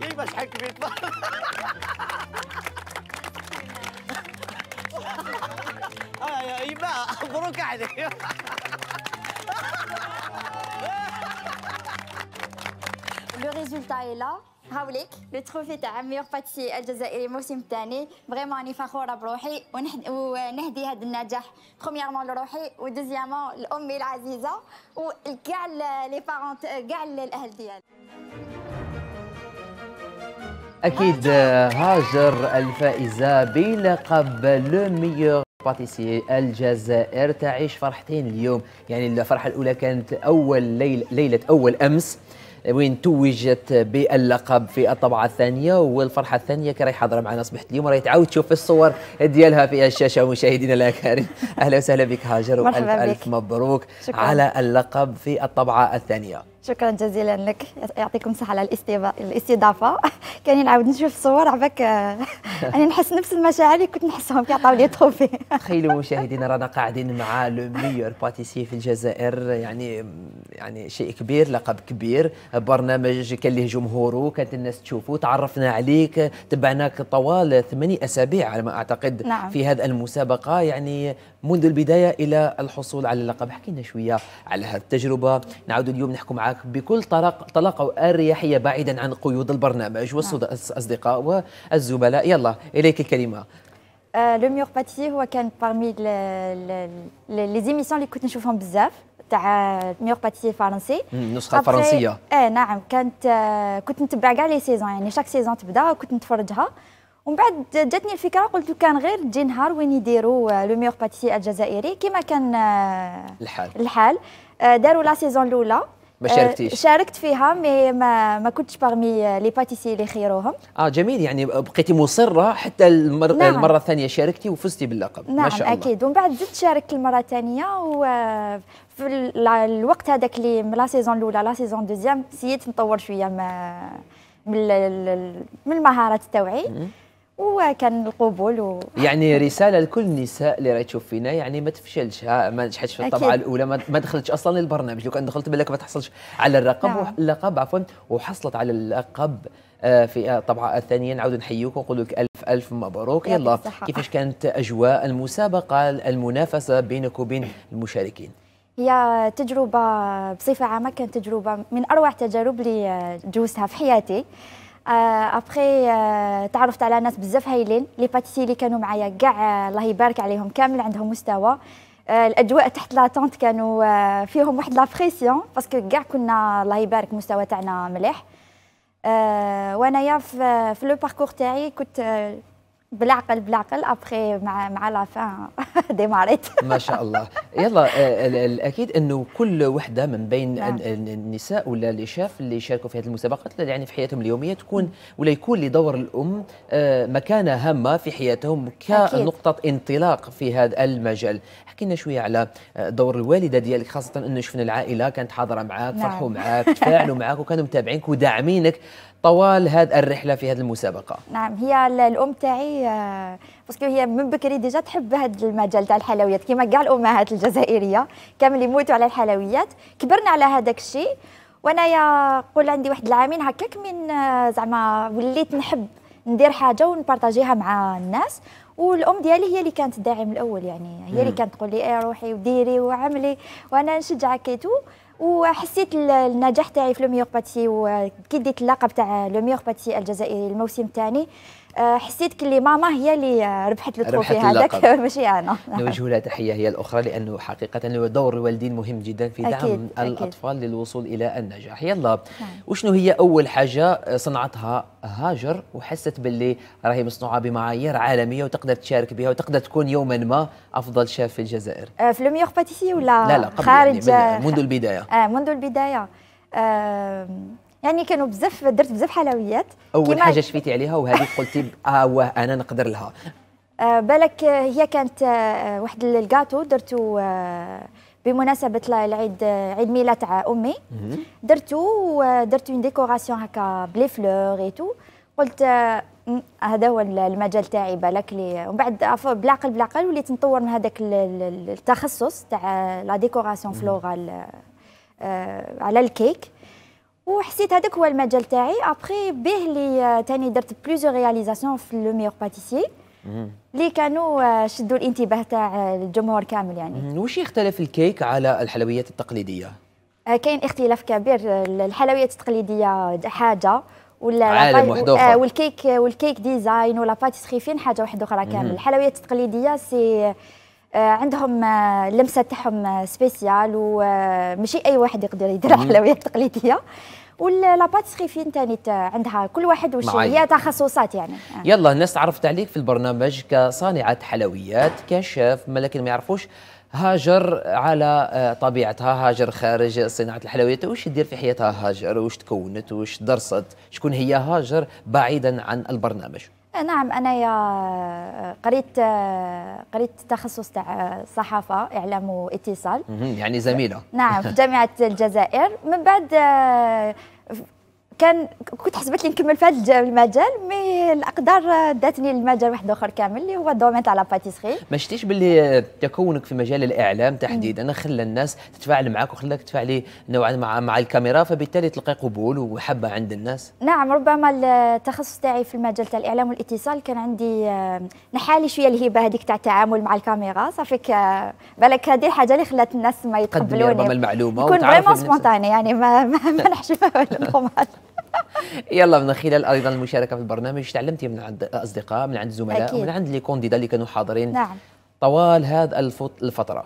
ليه باش حكمت مبروك عليك لو ريزولتا لا يعني. هاوليك لو تروفي تاع ميور باتيسي الجزائري الموسم الثاني فريمون راني فخوره بروحي ونهدي هذا النجاح بروميرمون لروحي ودوزيامون لامي العزيزه وكاع لي بارونت كاع الاهل ديالي أكيد آه، هاجر الفائزة بلقب لو ميور باتيسي الجزائر تعيش فرحتين اليوم يعني الفرحة الأولى كانت أول ليل ليلة أول أمس وين توجت باللقب في الطبعة الثانية والفرحة الثانية كي راهي حاضرة معنا صبحت اليوم راهي تعاود تشوف الصور ديالها في الشاشة مشاهدينا الأكارم أهلا وسهلا بك هاجر بك. ألف مبروك شكرا. على اللقب في الطبعة الثانية شكرا جزيلا لك يعطيكم الصحه على الاستضافه كان نعاود نشوف الصور عباك آه، انا نحس نفس المشاعر اللي كنت نحسهم كي عطاو لي طوفي تخيلوا مشاهدينا رانا قاعدين مع لو ميور باتيسي في الجزائر يعني يعني شيء كبير لقب كبير برنامج كان له جمهوره كانت الناس تشوفه تعرفنا عليك تبعناك طوال ثماني اسابيع على ما اعتقد نعم. في هذه المسابقه يعني منذ البداية إلى الحصول على اللقب حكينا شوية على هذه التجربة نعود اليوم نحكم معك بكل طرق طلاقة وأريحية بعيدا عن قيود البرنامج نعم. والأصدقاء والزملاء يلا إليك الكلمة لو ميور باتي هو كان بارمي لي اللي كنت نشوفهم بزاف تاع ميور باتي فرنسي النسخه الفرنسيه اه نعم كانت آه، كنت نتبع كاع لي سيزون يعني شاك سيزون تبدا كنت نتفرجها ومن بعد جاتني الفكره قلت كان غير تجي نهار وين يديروا لو ميور باتيسي الجزائري كما كان آه، الحال الحال آه، داروا لا سيزون الاولى ما شاركتيش آه، شاركت فيها مي ما ما كنتش باغمي لي باتيسي اللي خيروهم اه جميل يعني بقيتي مصره حتى المر... نعم. المره الثانيه شاركتي وفزتي باللقب نعم ما شاء الله اكيد ومن بعد زدت شاركت المره الثانيه و في الوقت هذاك اللي من لا سيزون الاولى لا سيزون دوزيام سييت نطور شويه ما من المهارات تاوعي وكان القبول و... يعني رساله لكل النساء اللي راهي تشوف فينا يعني ما تفشلش ما نجحتش في الطبعه الاولى ما دخلتش اصلا للبرنامج لو كان دخلت بالك ما تحصلش على الرقم نعم. اللقب عفوا وحصلت على اللقب آه، في الطبعه آه، الثانيه نعاود نحييك ونقول لك الف الف مبروك يلا كيفاش كانت اجواء المسابقه المنافسه بينك وبين المشاركين هي تجربة بصفة عامة كانت تجربة من أروع تجارب اللي جوزتها آه، في حياتي ابخي آه، آه، تعرفت على ناس بزاف هايلين لي باتيسي اللي كانوا معايا كاع آه، الله يبارك عليهم كامل عندهم مستوى الاجواء تحت لاطونت كانوا فيهم واحد لا بريسيون باسكو كاع كنا الله يبارك مستوى تاعنا مليح وانايا في لو باركور تاعي كنت بالعقل بالعقل ابخي مع مع لافان ديماريت ما شاء الله يلا آه، الاكيد انه كل وحده من بين نعم. النساء ولا الاشاف اللي يشاركوا في هذه المسابقات يعني في حياتهم اليوميه تكون ولا يكون لدور الام آه، مكانه هامه في حياتهم كنقطه انطلاق في هذا المجال احكي لنا شويه على آه، دور الوالده ديالك خاصه انه شفنا العائله كانت حاضره معاك نعم. فرحوا معاك تفاعلوا معاك وكانوا متابعينك وداعمينك طوال هذه الرحله في هذه المسابقه نعم هي الام تاعي آه، باسكو هي من بكري ديجا تحب هذا المجال تاع الحلويات كيما كاع الامهات الجزائريه كامل يموتوا على الحلويات كبرنا على هذاك الشيء وانايا قول عندي واحد العامين هكاك من آه، زعما وليت نحب ندير حاجه ونبارطاجيها مع الناس والام ديالي هي اللي كانت الداعم الاول يعني هي اللي كانت تقول لي ايه روحي وديري وعملي وانا نشجعك كيتو وحسيت النجاح تاعي في لو ميور باتي وكي ديت اللقب تاع لو ميور باتي الجزائري الموسم الثاني آه، حسيت كلي ماما هي اللي آه، ربحت لطفو هذاك ماشي انا نوجه لها تحيه هي الاخرى لانه حقيقه دور الوالدين مهم جدا في دعم أكيد الاطفال أكيد. للوصول الى النجاح يلا نعم. وشنو هي اول حاجه آه، صنعتها هاجر وحست باللي راهي مصنوعه بمعايير عالميه وتقدر تشارك بها وتقدر تكون يوما ما افضل شاف في الجزائر أه في لوميور باتيسي ولا لا لا قبل يعني، خارج يعني من منذ البدايه آه منذ البدايه آه يعني كانوا بزاف درت بزاف حلويات اول حاجه شفيتي عليها وهذه قلتي اه انا نقدر لها آه بالك آه، هي كانت آه واحد الكاتو درتو آه بمناسبه العيد آه، عيد ميلاد تاع امي درتو ودرت اون ديكوراسيون هكا بلي فلور ايتو تو قلت آه، هذا هو المجال تاعي بالك لي ومن بعد بالعقل بالعقل وليت نطور من هذاك التخصص تاع لا ديكوراسيون فلورال على الكيك وحسيت هذاك هو المجال تاعي ابخي به اللي آه، تاني درت بليزيو رياليزاسيون في لو ميور باتيسي اللي كانوا آه، شدوا الانتباه تاع آه، الجمهور كامل يعني وش يختلف الكيك على الحلويات التقليديه كاين اختلاف كبير الحلويات التقليديه حاجه ولا عالم واحد والكيك والكيك ديزاين ولا باتيسري فين حاجه واحده اخرى كامل الحلويات التقليديه سي عندهم اللمسه تاعهم سبيسيال وماشي اي واحد يقدر يدير حلويات تقليديه ولا باتسري فين تاني عندها كل واحد وش هي تخصصات يعني آه. يلا الناس تعرفت عليك في البرنامج كصانعه حلويات ما لكن ما يعرفوش هاجر على آه، طبيعتها هاجر خارج صناعه الحلويات وش دير في حياتها هاجر وش تكونت وش درست شكون هي هاجر بعيدا عن البرنامج آه، نعم انا يا آه، قريت آه، قريت تخصص تاع صحافه اعلام واتصال يعني زميله نعم في جامعه الجزائر من بعد كان كنت حسبت لي نكمل في هذا المجال مي الاقدار داتني لمجال واحد اخر كامل اللي هو الدومين تاع باتيسري ما شتيش باللي تكونك في مجال الاعلام تحديدا خلى الناس تتفاعل معك وخلاك تتفاعلي نوعا مع مع الكاميرا فبالتالي تلقي قبول وحبه عند الناس نعم ربما التخصص تاعي في المجال تاع الاعلام والاتصال كان عندي آه، نحالي شويه الهبه هذيك تاع التعامل مع الكاميرا صافي بالك هذه الحاجه اللي خلات الناس ما يتقبلوني ربما المعلومه يكون فريمون سبونتاني يعني ما ما, ما نحشمها ولا يلا من خلال ايضا المشاركه في البرنامج تعلمتي من عند اصدقاء من عند زملاء أكيد. ومن عند لي كونديدا اللي كانوا حاضرين نعم. طوال هذا الفتره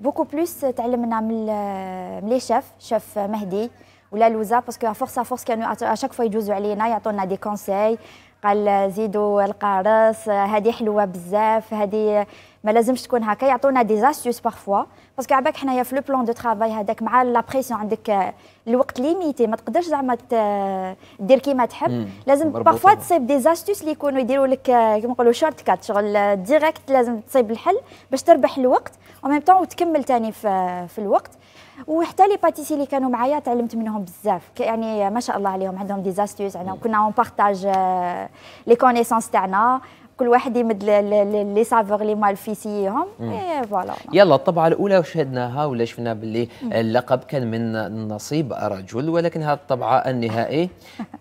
بوكو بلوس تعلمنا من لي شيف شيف مهدي ولا لوزا باسكو فورس فورس كانوا اشاك فوا يجوزوا علينا يعطونا دي كونساي قال زيدوا القارص هذه حلوه بزاف هذه ما لازمش تكون هكا يعطونا دي زاستيوس بارفوا باسكو بالك حنايا في لو بلون دو ترافاي هذاك مع لا بريسيون عندك الوقت ليميتي ما تقدرش زعما دير كيما تحب لازم بارفوا تصيب دي زاستيوس اللي يكونوا يديروا لك كيما نقولوا شورت كات شغل ديريكت لازم تصيب الحل باش تربح الوقت ميم طون وتكمل ثاني في, في الوقت وحتى لي باتيسي اللي كانوا معايا تعلمت منهم بزاف يعني ما شاء الله عليهم عندهم دي زاستيوس عندهم كنا اون بارتاج لي كونيسونس تاعنا كل واحد يمد لي سافور لي اللي مالفيسيهم إيه، فوالا يلا الطبعه الاولى شهدناها ولا شفنا باللي اللقب كان من نصيب رجل ولكن هذه الطبعه النهائي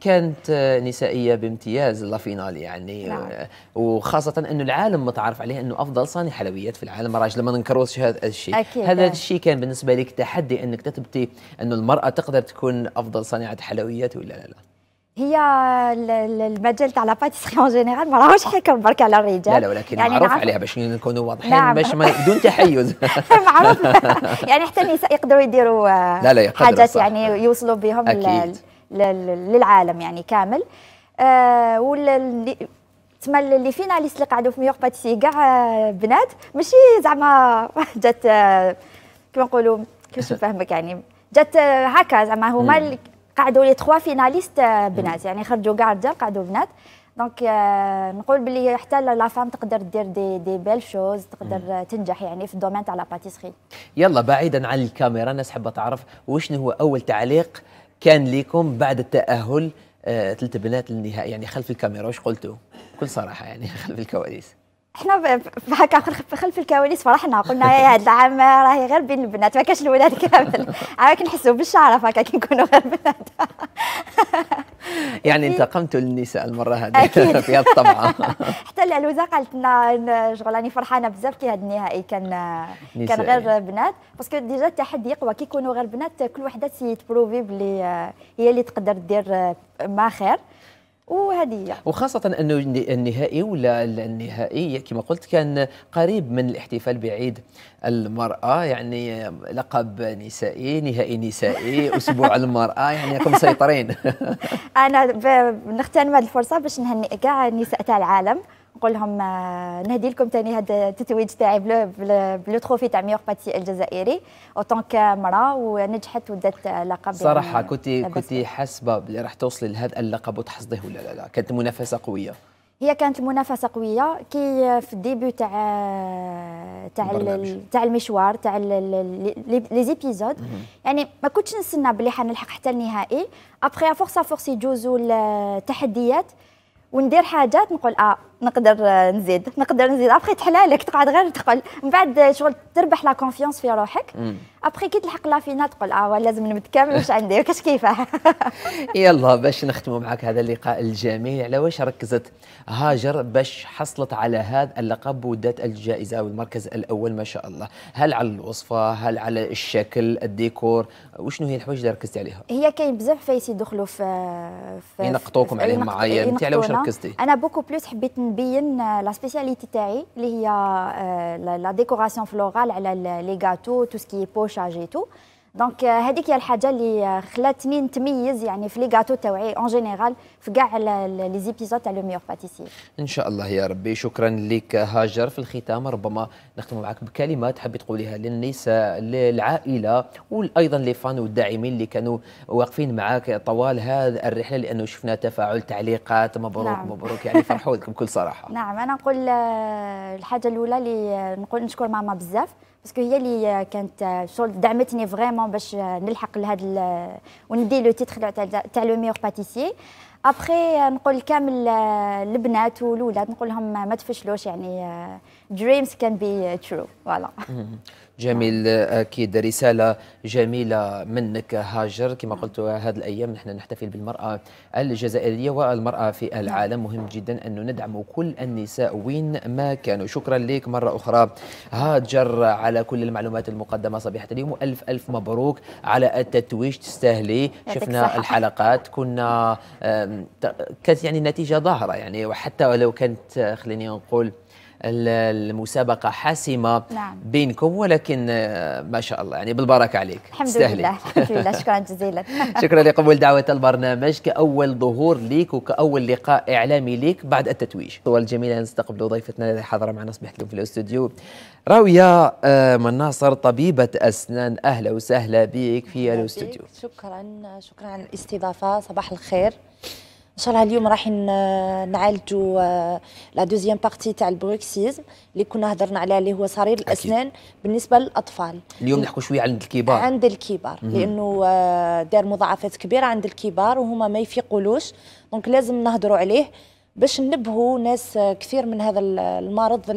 كانت نسائيه بامتياز لا فينال يعني نعم. وخاصه انه العالم متعارف عليه انه افضل صانع حلويات في العالم راجل ما ننكروش هذا الشيء هذا الشيء كان بالنسبه لك تحدي انك تثبتي انه المراه تقدر تكون افضل صانعه حلويات ولا لا لا هي المجال تاع لاباتيسري اون جينيرال ما راهوش آه. حكر برك على الرجال لا لا ولكن يعني معروف عليها باش نكونوا واضحين نعم. باش بدون تحيز معروف يعني حتى النساء يقدروا يديروا آه، لا لا يقدروا حاجات صح. يعني يوصلوا بهم للعالم يعني كامل آه وال تسمى اللي فيناليست اللي قعدوا في ميور باتيسي كاع آه، بنات ماشي زعما جات كيما نقولوا كيفاش نفهمك يعني جات هكا زعما هما قعدوا لي تخوا آه، فيناليست بنات يعني خرجوا كاع رجال قعدوا بنات دونك آه، نقول باللي حتى لا فام تقدر دير دي دي بيل شوز تقدر تنجح يعني في الدومين تاع لا باتيسري يلا بعيدا عن الكاميرا الناس حابه تعرف واش هو اول تعليق كان لكم بعد التاهل آه، ثلاث بنات للنهائي يعني خلف الكاميرا واش قلتوا بكل صراحه يعني خلف الكواليس احنا هكا خلف الكواليس فرحنا قلنا يا هذا العام راهي غير بين البنات ما كاش الولاد كامل عاد كنحسوا بالشرف هكا كي نكونوا غير بنات يعني إيه. انتقمتوا للنساء المره هذه في هذه الطبعه حتى العلوزه قالت لنا شغل راني فرحانه بزاف كي هذا النهائي كان كان غير بنات باسكو ديجا التحدي يقوى كي يكونوا غير بنات كل وحده تبروفي بلي هي اللي تقدر دير ما خير وهديه وخاصه انه النهائي ولا النهائي كما قلت كان قريب من الاحتفال بعيد المراه يعني لقب نسائي نهائي نسائي اسبوع المراه يعني راكم مسيطرين انا نختنم هذه الفرصه باش نهنئ كاع النساء تاع العالم نقول لهم آه، نهدي لكم ثاني هذا التتويج تاعي بلو تروفي تاع ميور باتي الجزائري اوتونك مراه ونجحت ودات لقب يعني صراحه كنت كنت حاسبه بلي راح توصلي لهذا اللقب وتحصديه ولا لا لا كانت منافسه قويه هي كانت المنافسه قويه كي في الديبي تاع آه، تاع تاع المشوار تاع لي زيبيزود يعني ما كنتش نستنى بلي حنلحق حتى النهائي ابخي فرصه فرص يجوزوا التحديات وندير حاجات نقول اه نقدر نزيد نقدر نزيد ابخي تحلالك تقعد غير تقل من بعد شغل تربح لا كونفيونس في روحك ابخي كي تلحق لا فينا تقول اه لازم نتكامل واش عندي كاش كيفاه يلا باش نختموا معك هذا اللقاء الجميل على واش ركزت هاجر باش حصلت على هذا اللقب ودات الجائزه والمركز الاول ما شاء الله هل على الوصفه هل على الشكل الديكور وشنو هي الحوايج اللي ركزتي عليها هي كاين بزاف فايس يدخلوا في في ينقطوكم عليهم معايير انت على واش ركزتي انا بوكو بلوس حبيت نبين لا آه، سبيسياليتي تاعي اللي هي آه، لا ديكوراسيون فلورال على لي غاتو تو سكي بوش تو دونك euh, هذيك هي الحاجه اللي آه، خلاتني نتميز يعني في لي غاتو تاوعي اون جينيرال في كاع لي زيبيزود تاع لو ميور باتيسير ان شاء الله يا ربي شكرا لك هاجر في الختام ربما نختم معك بكلمه تحبي تقوليها للنساء للعائله وايضا لي فان والداعمين اللي كانوا واقفين معك طوال هذه الرحله لانه شفنا تفاعل تعليقات مبروك نعم. مبروك يعني فرحوا لكم بكل صراحه نعم انا نقول آه، الحاجه الاولى اللي آه، نقول نشكر ماما بزاف باسكو هي اللي كانت شغل دعمتني فريمون باش نلحق لهذا وندي لو تيتر تاع لو ميور باتيسيي ابخي نقول كامل البنات والولاد نقول لهم ما تفشلوش يعني دريمز كان بي ترو فوالا جميل اكيد رساله جميله منك هاجر كما قلت هذه الايام نحن نحتفل بالمراه الجزائريه والمراه في العالم مهم جدا ان ندعم كل النساء وين ما كانوا شكرا لك مره اخرى هاجر على كل المعلومات المقدمه صبيحه اليوم الف الف مبروك على التتويج تستاهلي شفنا الحلقات كنا كانت يعني النتيجه ظاهره يعني وحتى ولو كانت خليني نقول المسابقة حاسمة نعم. بينكم ولكن آه، ما شاء الله يعني بالبركة عليك الحمد استهلي. لله الحمد لله شكرا جزيلا شكرا لقبول دعوة البرنامج كأول ظهور ليك وكأول لقاء إعلامي ليك بعد التتويج طوال جميلة نستقبل ضيفتنا اللي حضر معنا صبحت اليوم في الاستوديو راوية آه، من ناصر طبيبة أسنان أهلا وسهلا بك في الاستوديو شكرا شكرا على الاستضافة صباح الخير ان شاء الله اليوم راح نعالجوا آه، لا دوزيام بارتي تاع البروكسيزم اللي كنا هضرنا عليها اللي هو صرير الاسنان بالنسبه للاطفال اليوم نحكوا شويه عند الكبار عند الكبار مم. لانه آه، دار مضاعفات كبيره عند الكبار وهما ما يفيقولوش دونك لازم نهضروا عليه باش نبهوا ناس آه، كثير من هذا المرض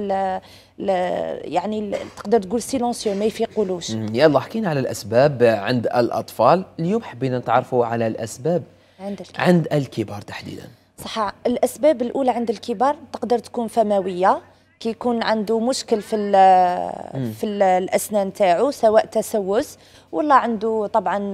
يعني تقدر تقول سيلونسيو ما يفيقولوش يلا حكينا على الاسباب عند الاطفال اليوم حبينا نتعرفوا على الاسباب عند الكبار, عند الكبار تحديدا صح الاسباب الاولى عند الكبار تقدر تكون فمويه كيكون عنده مشكل في في الاسنان تاعو سواء تسوس ولا عنده طبعا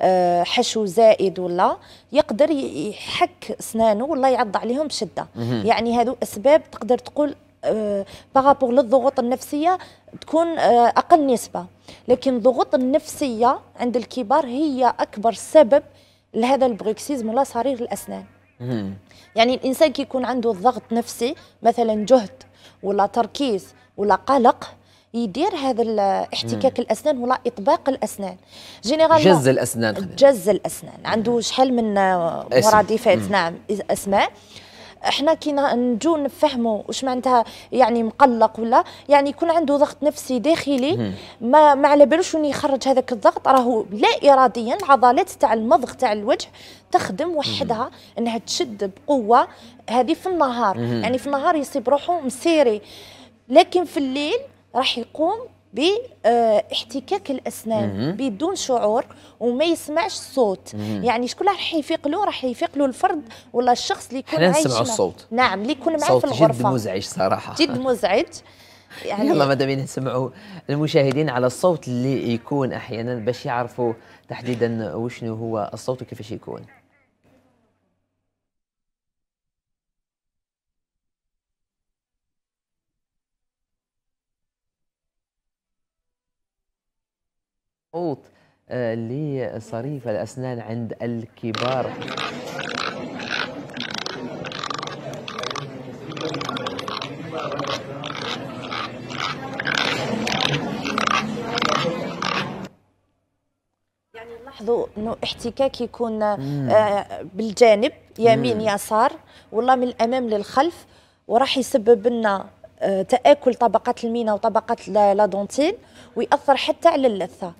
آه، حشو زائد ولا يقدر يحك اسنانه ولا يعض عليهم بشده يعني هذو اسباب تقدر تقول آه، بارابور للضغوط النفسيه تكون آه، اقل نسبه لكن الضغوط النفسيه عند الكبار هي اكبر سبب لهذا البروكسيزم ولا صرير الاسنان يعني الانسان كي يكون عنده ضغط نفسي مثلا جهد ولا تركيز ولا قلق يدير هذا احتكاك الاسنان ولا اطباق الاسنان جينيرال جز الاسنان جز الاسنان عنده شحال من مرادفات نعم اسماء احنا كي نجو نفهموا واش معناتها يعني مقلق ولا يعني يكون عنده ضغط نفسي داخلي ما ما على بالوش وين يخرج هذاك الضغط راهو لا اراديا العضلات تاع المضغ تاع الوجه تخدم وحدها انها تشد بقوه هذه في النهار يعني في النهار يصيب روحه مسيري لكن في الليل راح يقوم باحتكاك الاسنان بدون شعور وما يسمعش الصوت يعني شكون راح يفيق له راح يفيق له الفرد ولا الشخص اللي يكون عايش نسمع الصوت نعم اللي يكون معاه في الغرفه جد مزعج صراحه جد مزعج يعني يلا ماذا بينا نسمعوا المشاهدين على الصوت اللي يكون احيانا باش يعرفوا تحديدا وشنو هو الصوت وكيفاش يكون صوت آه، لصريف الأسنان عند الكبار يعني لاحظوا انه احتكاك يكون آه بالجانب يمين مم. يسار والله من الامام للخلف وراح يسبب لنا آه تاكل طبقات المينا وطبقات لا دونتين ويأثر حتى على اللثه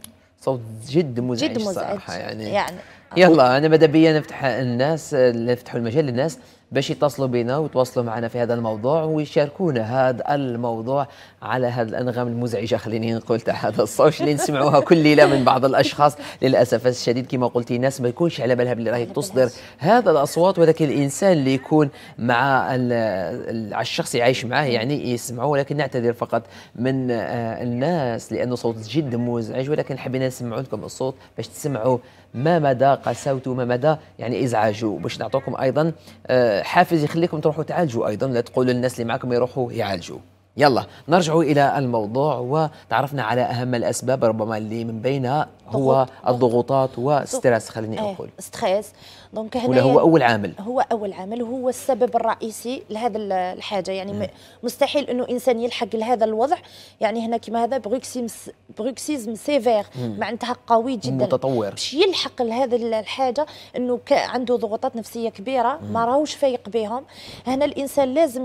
صوت جد مزعج, جد مزعج صراحه يعني, يعني يلا انا ماذا نفتح الناس نفتح المجال للناس باش يتصلوا بنا ويتواصلوا معنا في هذا الموضوع ويشاركونا هذا الموضوع على هذه الانغام المزعجه خليني نقول تاع هذا الصوت اللي نسمعوها كل ليله من بعض الاشخاص للاسف الشديد كما قلتي الناس ما يكونش على بالها باللي راهي تصدر هذا الاصوات ولكن الانسان اللي يكون مع الشخص يعيش معاه يعني يسمعوا ولكن نعتذر فقط من آه، الناس لانه صوت جدا مزعج ولكن حبينا نسمعوا لكم الصوت باش تسمعوا ما مدى قساوته ما مدى يعني ازعاجه باش نعطوكم ايضا آه، حافز يخليكم تروحوا تعالجوا ايضا لا تقولوا للناس اللي معكم يروحوا يعالجوا يلا نرجع الى الموضوع وتعرفنا على اهم الاسباب ربما اللي من بينها هو الضغوطات وستريس خليني إيه، اقول ستريس دونك هنا ولا هو اول عامل هو اول عامل وهو السبب الرئيسي لهذا الحاجه يعني مستحيل انه انسان يلحق لهذا الوضع يعني هنا كما هذا بروكسيزم بروكسيزم سيفير معناتها قوي جدا متطور باش يلحق لهذا الحاجه انه عنده ضغوطات نفسيه كبيره م. ما راهوش فايق بهم هنا الانسان لازم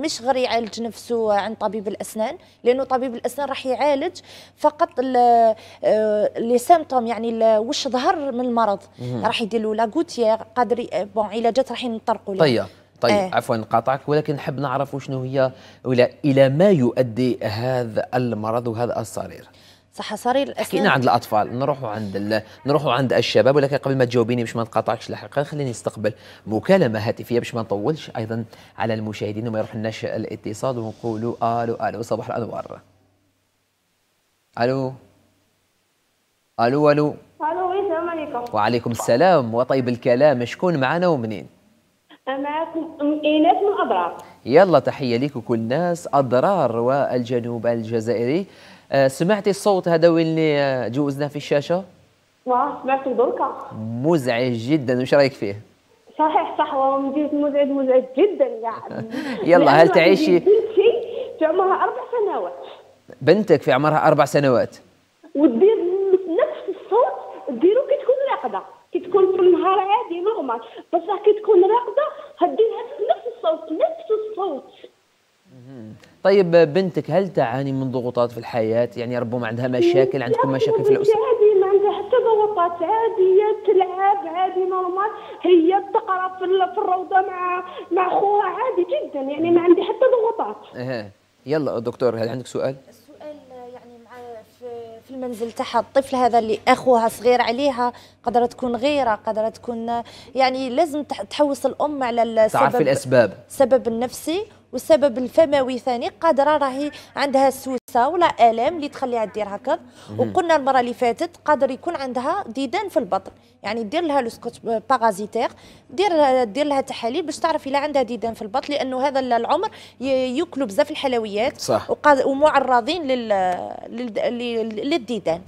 مش غير يعالج نفسه عند طبيب الاسنان لانه طبيب الاسنان راح يعالج فقط لي سيمتوم آه، يعني واش ظهر من المرض راح يدير له لاغوتي اشياء قادر بون علاجات راح نطرقوا طيب طيب آه. عفوا قاطعك ولكن نحب نعرف شنو هي ولا الى ما يؤدي هذا المرض وهذا الصرير صح صرير الاسنان حكينا عند الاطفال نروحوا عند ال... نروحوا عند الشباب ولكن قبل ما تجاوبيني باش ما نقاطعكش لاحقا خليني نستقبل مكالمه هاتفيه باش ما نطولش ايضا على المشاهدين وما يروح لناش الاتصال ونقولوا الو الو صباح الانوار الو الو الو عليكم وعليكم السلام وطيب الكلام شكون معنا ومنين معكم ام ايناس من اضرار يلا تحيه ليك وكل الناس اضرار والجنوب الجزائري آه، سمعتي الصوت هذا اللي آه، جوزنا في الشاشه واه سمعته دركا مزعج جدا وش رايك فيه صحيح صح هو مزعج مزعج جدا يعني يلا هل تعيشي بنتي في عمرها اربع سنوات بنتك في عمرها اربع سنوات وتدير نفس الصوت ديرو كي راقده كي تكون في النهار عادي نورمال بصح كي تكون راقده هديها نفس الصوت نفس الصوت طيب بنتك هل تعاني من ضغوطات في الحياه يعني ربما عندها مشاكل عندكم مشاكل في الاسره عادي ما عندها حتى ضغوطات عاديه تلعب عادي نورمال هي تقرا في الروضه مع مع خوها عادي جدا يعني ما عندي حتى ضغوطات اها يلا دكتور هل عندك سؤال في المنزل تاعها الطفل هذا اللي اخوها صغير عليها قدرت تكون غيره قدرت تكون يعني لازم تحوس الام على السبب تعرف الاسباب السبب النفسي والسبب الفموي ثاني قادره راهي عندها سوس حصه ولا الام اللي تخليها دير هكا وقلنا المره اللي فاتت قادر يكون عندها ديدان في البطن يعني دير لها لو سكوت دير دير لها تحاليل باش تعرف الا عندها ديدان في البطن لانه هذا العمر ياكلوا بزاف الحلويات صح ومعرضين لل... لل... لل... للديدان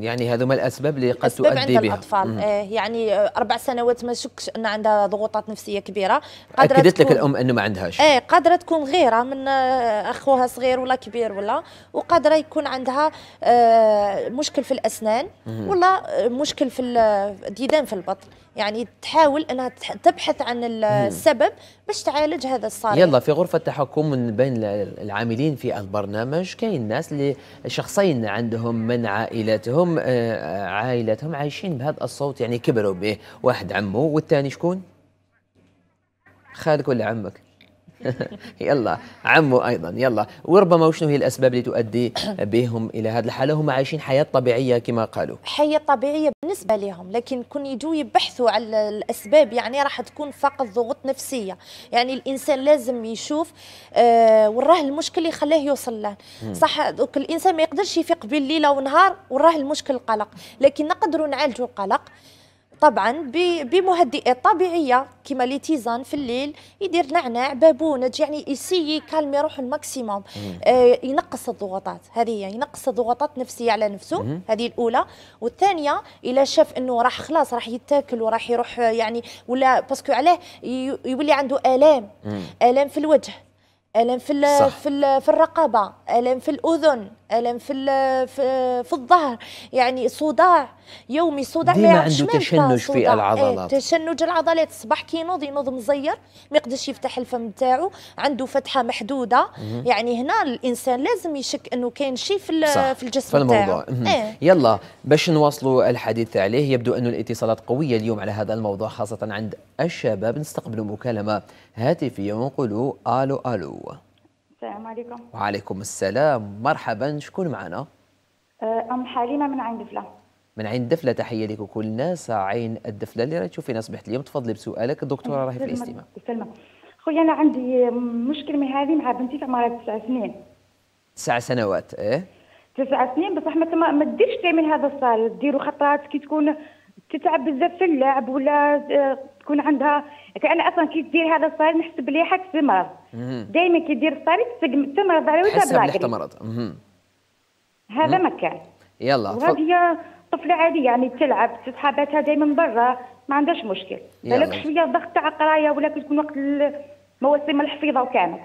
يعني هذوما الاسباب اللي قد تؤدي عند بها الاطفال آه يعني اربع سنوات ما شكش ان عندها ضغوطات نفسيه كبيره قادره اكدت لك الام انه ما عندهاش اي آه، قادره تكون غيره من آه، اخوها صغير ولا كبير ولا وقادره يكون عندها آه، مشكل في الاسنان ولا آه، مشكل في الديدان آه، في البطن يعني تحاول انها تبحث عن السبب باش تعالج هذا الصالح يلا في غرفه التحكم من بين العاملين في البرنامج كاين ناس اللي شخصين عندهم من عائلاتهم عائلاتهم عايشين بهذا الصوت يعني كبروا به واحد عمه والثاني شكون خالك ولا عمك يلا عمو ايضا يلا وربما وشنو هي الاسباب اللي تؤدي بهم الى هذه الحاله هم عايشين حياه طبيعيه كما قالوا حياه طبيعيه بالنسبه لهم لكن كون يجوا يبحثوا على الاسباب يعني راح تكون فقط ضغوط نفسيه يعني الانسان لازم يشوف آه وراه المشكل اللي خلاه يوصل له صح دوك الانسان ما يقدرش يفيق بالليل ونهار وراه المشكل القلق لكن نقدروا نعالجوا القلق طبعا بمهدئات طبيعيه كما لي تيزان في الليل يدير نعناع بابونج يعني يسيي كالمي روحه الماكسيموم آه ينقص الضغوطات هذه هي ينقص الضغوطات النفسيه على نفسه مم. هذه الاولى والثانيه الا شاف انه راح خلاص راح يتاكل وراح يروح آه، يعني ولا باسكو عليه يولي عنده الام مم. الام في الوجه الام في في في الرقبه الام في الاذن الم في في في الظهر يعني صداع يومي صداع ديما عنده تشنج في العضلات ايه تشنج العضلات الصباح كينوض ينوض مزير ما يقدرش يفتح الفم نتاعو عنده فتحه محدوده يعني هنا الانسان لازم يشك انه كاين شيء في صح. في الجسم في ايه. يلا باش نواصلوا الحديث عليه يبدو انه الاتصالات قويه اليوم على هذا الموضوع خاصه عند الشباب نستقبلوا مكالمه هاتفيه ونقولوا الو الو السلام عليكم وعليكم السلام مرحبا شكون معنا أه، ام حليمه من عين دفله من عين دفله تحيه لك وكل الناس عين الدفله اللي راهي تشوفينا صبحت اليوم تفضلي بسؤالك الدكتوره راهي في الاستماع سلمى خويا انا عندي مشكل من هذه مع بنتي في عمرها تسع سنين تسع سنوات ايه تسع سنين بصح ما ما تديرش تعمل هذا الصال ديروا خطرات كي تكون تتعب بزاف في اللعب ولا آه، تكون عندها يعني انا اصلا كي دير هذا الصهيل نحسب ليه حتى مرض دائما كي دير الصهيل تمرض على وجهها بلاكري حسب مرض هذا ما كان يلا وهذه طفله عاديه يعني تلعب صحاباتها دائما برا ما عندهاش مشكل بالك شويه ضغط تاع قرايه ولا تكون وقت مواسم الحفيظه وكامل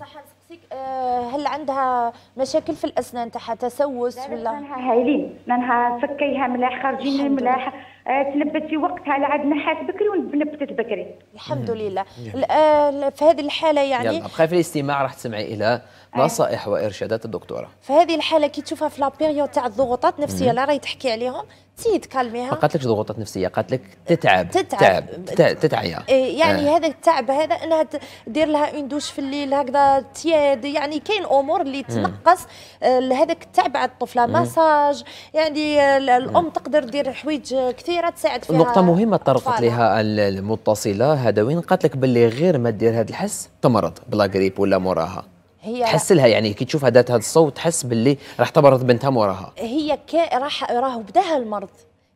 صح نسقسيك آه، هل عندها مشاكل في الاسنان تاعها تسوس ولا؟ لانها هايلين لانها فكيها ملاح خارجين ملاح آه، تلبتي وقتها على عاد نحات بكري ونبتت بكري الحمد لله آه، في هذه الحاله يعني يلا بخاف الاستماع راح تسمعي الى نصائح أيوة. وارشادات الدكتوره فهذه الحاله كي تشوفها في لابيريود تاع الضغوطات النفسيه اللي راهي تحكي عليهم تي تكلميها ما قالتلكش ضغوطات نفسيه قالت لك تتعب تتعب تتعب أه، تتعيا إيه، يعني آه. هذا التعب هذا انها دير لها اون دوش في الليل هكذا تياد يعني كاين امور اللي تنقص آه، هذاك التعب على الطفله مساج يعني الام تقدر دير حوايج كثيره تساعد فيها نقطه مهمه طرقت لها المتصله هذا وين قالت لك باللي غير ما دير هذا الحس تمرض بلا غريب ولا موراها هي تحس لها يعني كي تشوفها ذات هذا الصوت تحس باللي راح تبرز بنتها من وراها هي راح راه بداها المرض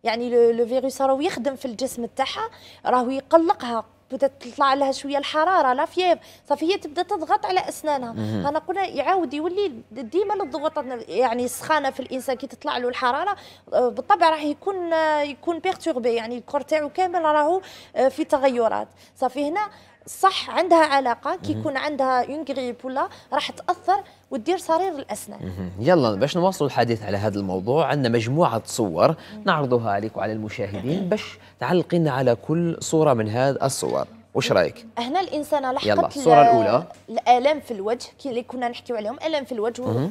يعني لو فيروس راهو يخدم في الجسم تاعها راهو يقلقها بدات تطلع لها شويه الحراره لا فيف صافي هي تبدا تضغط على اسنانها انا قلنا يعاود يولي ديما الضغوطات يعني السخانه في الانسان كي تطلع له الحراره آه، بالطبع راح يكون آه، يكون بيرتوربي يعني الكور تاعو كامل راهو آه، في تغيرات صافي هنا صح عندها علاقه كي يكون عندها اون غريب ولا راح تاثر وتدير صرير الاسنان يلا باش نواصلوا الحديث على هذا الموضوع عندنا مجموعه صور نعرضها عليك وعلى المشاهدين باش تعلقين على كل صوره من هذه الصور واش رايك هنا الانسانه لحقت يلا الصوره الاولى الالم في الوجه كي اللي كنا نحكيو عليهم الم في الوجه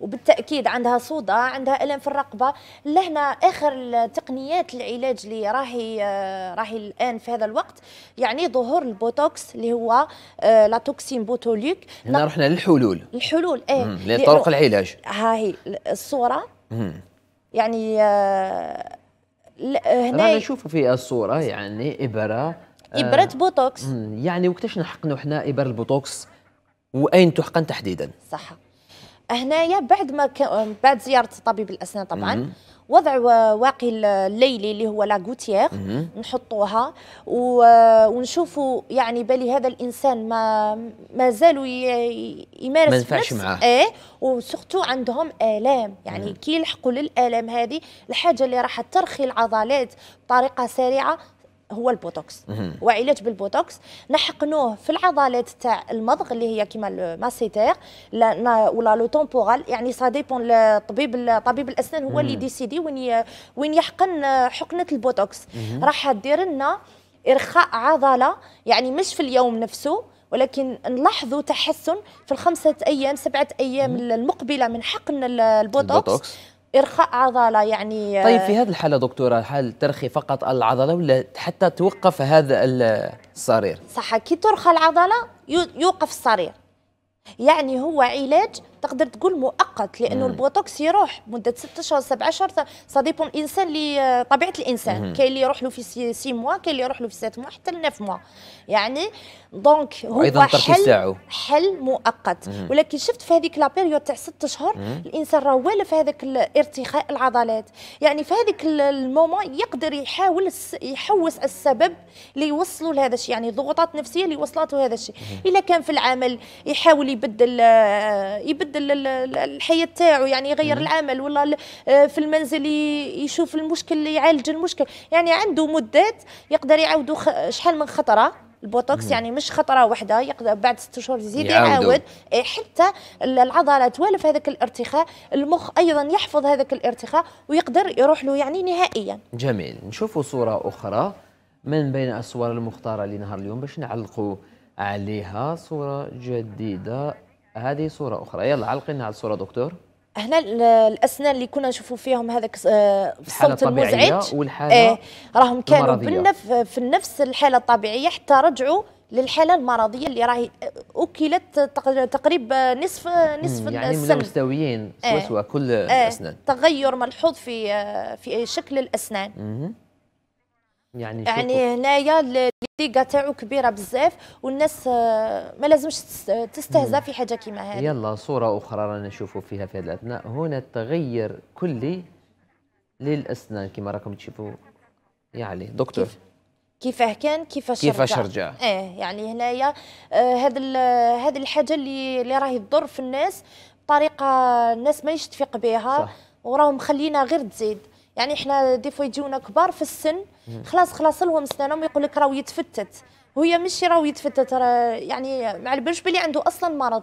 وبالتاكيد عندها صودا عندها الم في الرقبه لهنا اخر تقنيات العلاج اللي راهي راهي الان في هذا الوقت يعني ظهور البوتوكس اللي هو آه، لا توكسين بوتوليك هنا رحنا للحلول الحلول ايه لطرق العلاج ها هي الصوره يعني آه، آه، هنا هنا نشوف في الصوره يعني ابره ابره بوتوكس يعني وقتاش نحقنوا حنا ابر البوتوكس واين تحقن تحديدا صح هنايا بعد ما بعد زياره طبيب الاسنان طبعا مم. وضع واقي الليلي اللي هو غوتيير نحطوها ونشوفوا يعني بالي هذا الانسان ما ما زالوا يمارس ما ينفعش معاه ايه وسورتو عندهم الام يعني كي يلحقوا للالام هذه الحاجه اللي راح ترخي العضلات بطريقه سريعه هو البوتوكس وعلاج بالبوتوكس نحقنوه في العضلات تاع المضغ اللي هي كيما الماسيتير ولا لو تومبورال يعني سا ديبون الطبيب طبيب الاسنان هو اللي ديسيدي وين وين يحقن حقنه البوتوكس راح دير لنا ارخاء عضله يعني مش في اليوم نفسه ولكن نلاحظوا تحسن في الخمسه ايام سبعه ايام المقبله من حقن البوتوكس, البوتوكس. ارخاء عضله يعني طيب في آه، هذه الحاله دكتوره هل ترخي فقط العضله ولا حتى توقف هذا الصرير صح كي ترخى العضله يوقف الصرير يعني هو علاج تقدر تقول مؤقت لانه البوتوكس يروح مده 6 اشهر 7 اشهر سا ديبون الانسان اللي آه، طبيعه الانسان كاين اللي يروح له في 6 موا كاين اللي يروح له في 7 موا حتى ل 9 موا يعني دونك هو ايضا حل حل مؤقت مم. ولكن شفت في هذيك لابيريود تاع 6 اشهر الانسان راه والف هذاك الارتخاء العضلات يعني في هذيك المومون يقدر يحاول يحوس السبب اللي يوصلوا لهذا الشيء يعني ضغوطات نفسيه اللي وصلته هذا الشيء اذا كان في العمل يحاول يبدل آه، يبدل يبدل الحياه تاعو يعني يغير العمل ولا آه، في المنزل يشوف المشكل يعالج المشكل يعني عنده مدات يقدر يعاودوا شحال من خطره البوتوكس يعني مش خطره واحده يقدر بعد ست شهور يزيد يعاود آه، حتى العضله توالف هذاك الارتخاء المخ ايضا يحفظ هذاك الارتخاء ويقدر يروح له يعني نهائيا جميل نشوفوا صوره اخرى من بين الصور المختاره لنهار اليوم باش نعلقوا عليها صوره جديده هذه صورة أخرى يلا علقنا على الصورة دكتور هنا الاسنان اللي كنا نشوفوا فيهم هذاك آه، الصوت المزعج والحاله آه راهم كانوا في نفس الحاله الطبيعيه حتى رجعوا للحاله المرضيه اللي راهي اكلت تقريبا نصف نصف يعني السن مستويين إيه. سوا سوا كل آه الاسنان تغير ملحوظ في في شكل الاسنان يعني يعني هنايا الليغا تاعو كبيره بزاف والناس آه، ما لازمش تستهزأ في حاجه كيما هذه يلا صوره اخرى رانا نشوفوا فيها في هذا الاثناء هنا تغير كلي للاسنان كما راكم تشوفوا يعني دكتور كيف؟ كيفاه كان كيفاش كيفاش رجع اه يعني هنايا آه، هذا آه هذه الحاجه اللي اللي راهي تضر في الناس بطريقه الناس ما يشتفق بها وراهم خلينا غير تزيد يعني احنا ديفو يجونا كبار في السن خلاص خلاص لهم سنانهم يقول لك راهو يتفتت وهي ماشي راهو يتفتت يعني ما البنش بلي عنده اصلا مرض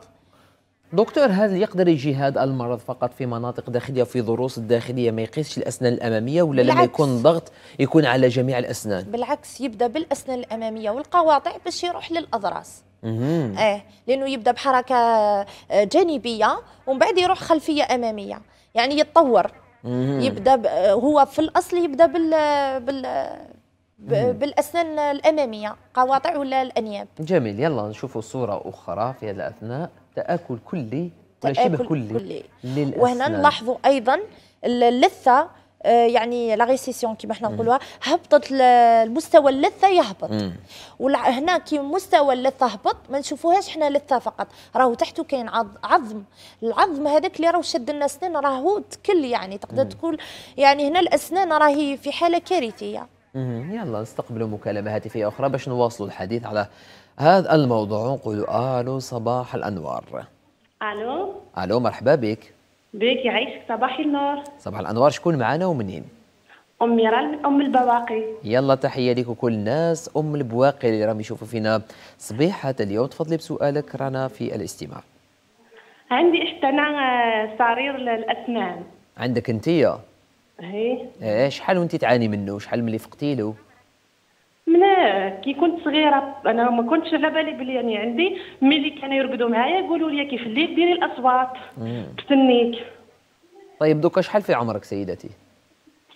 دكتور هل يقدر يجي هذا المرض فقط في مناطق داخليه في ظروس الداخليه ما يقيسش الاسنان الاماميه ولا لما يكون ضغط يكون على جميع الاسنان بالعكس يبدا بالاسنان الاماميه والقواطع باش يروح للاضراس اه لانه يبدا بحركه آه، جانبيه ومن بعد يروح خلفيه اماميه يعني يتطور يبدا هو في الاصل يبدا بال بال بالاسنان الاماميه قواطع ولا الانياب جميل يلا نشوفوا صوره اخرى في هذا الاثناء تاكل كلي تاكل شبه كلي, كلي. وهنا نلاحظوا ايضا اللثه آه، يعني لا ريسيسيون كيما احنا نقولوها هبطت المستوى اللثه يهبط وهنا كي مستوى اللثه هبط ما نشوفوهاش احنا لثه فقط راهو تحته كاين عظم العظم هذاك اللي راهو شد لنا اسنان راهو تكل يعني تقدر تقول يعني هنا الاسنان راهي في حاله كارثيه يلا نستقبلوا مكالمه هاتفيه اخرى باش نواصلوا الحديث على هذا الموضوع نقولوا الو صباح الانوار الو الو مرحبا بك بيك يعيشك صباح النور صباح الانوار شكون معانا ومنين ام ميرال من ام البواقي يلا تحيه ليك وكل الناس ام البواقي اللي راهم يشوفوا فينا صبيحه اليوم تفضلي بسؤالك رانا في الاستماع عندي حتى انا آه، صرير الاسنان عندك انتيا إيه. ايه شحال وانت تعاني منه شحال ملي فقتي له من كي كنت صغيره انا ما كنتش على بالي بلي يعني عندي ملي كانوا يرقدوا معايا يقولوا لي كيف اللي ديري الاصوات تستنيك طيب دوكا شحال في عمرك سيدتي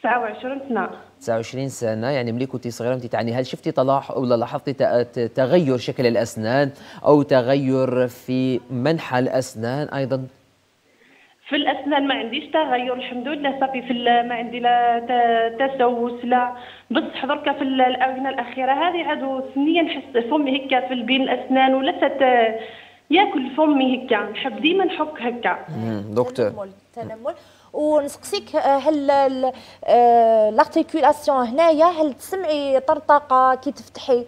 29 سنه 29 سنه يعني ملي كنتي صغيره كنتي تعني هل شفتي طلاح ولا لاحظتي تغير شكل الاسنان او تغير في منحى الاسنان ايضا في الاسنان ما عنديش تغير الحمد لله صافي في ما عندي لا تسوس لا بصح دركا في الاونه الاخيره هذه عاد سنيا نحس فمي هكا في بين الاسنان ولا تت ياكل فمي هكا نحب ديما نحك هكا دكتور تنمل تنمل ونسقسيك هل لارتيكولاسيون آه، هنايا هل تسمعي طرطقه كي تفتحي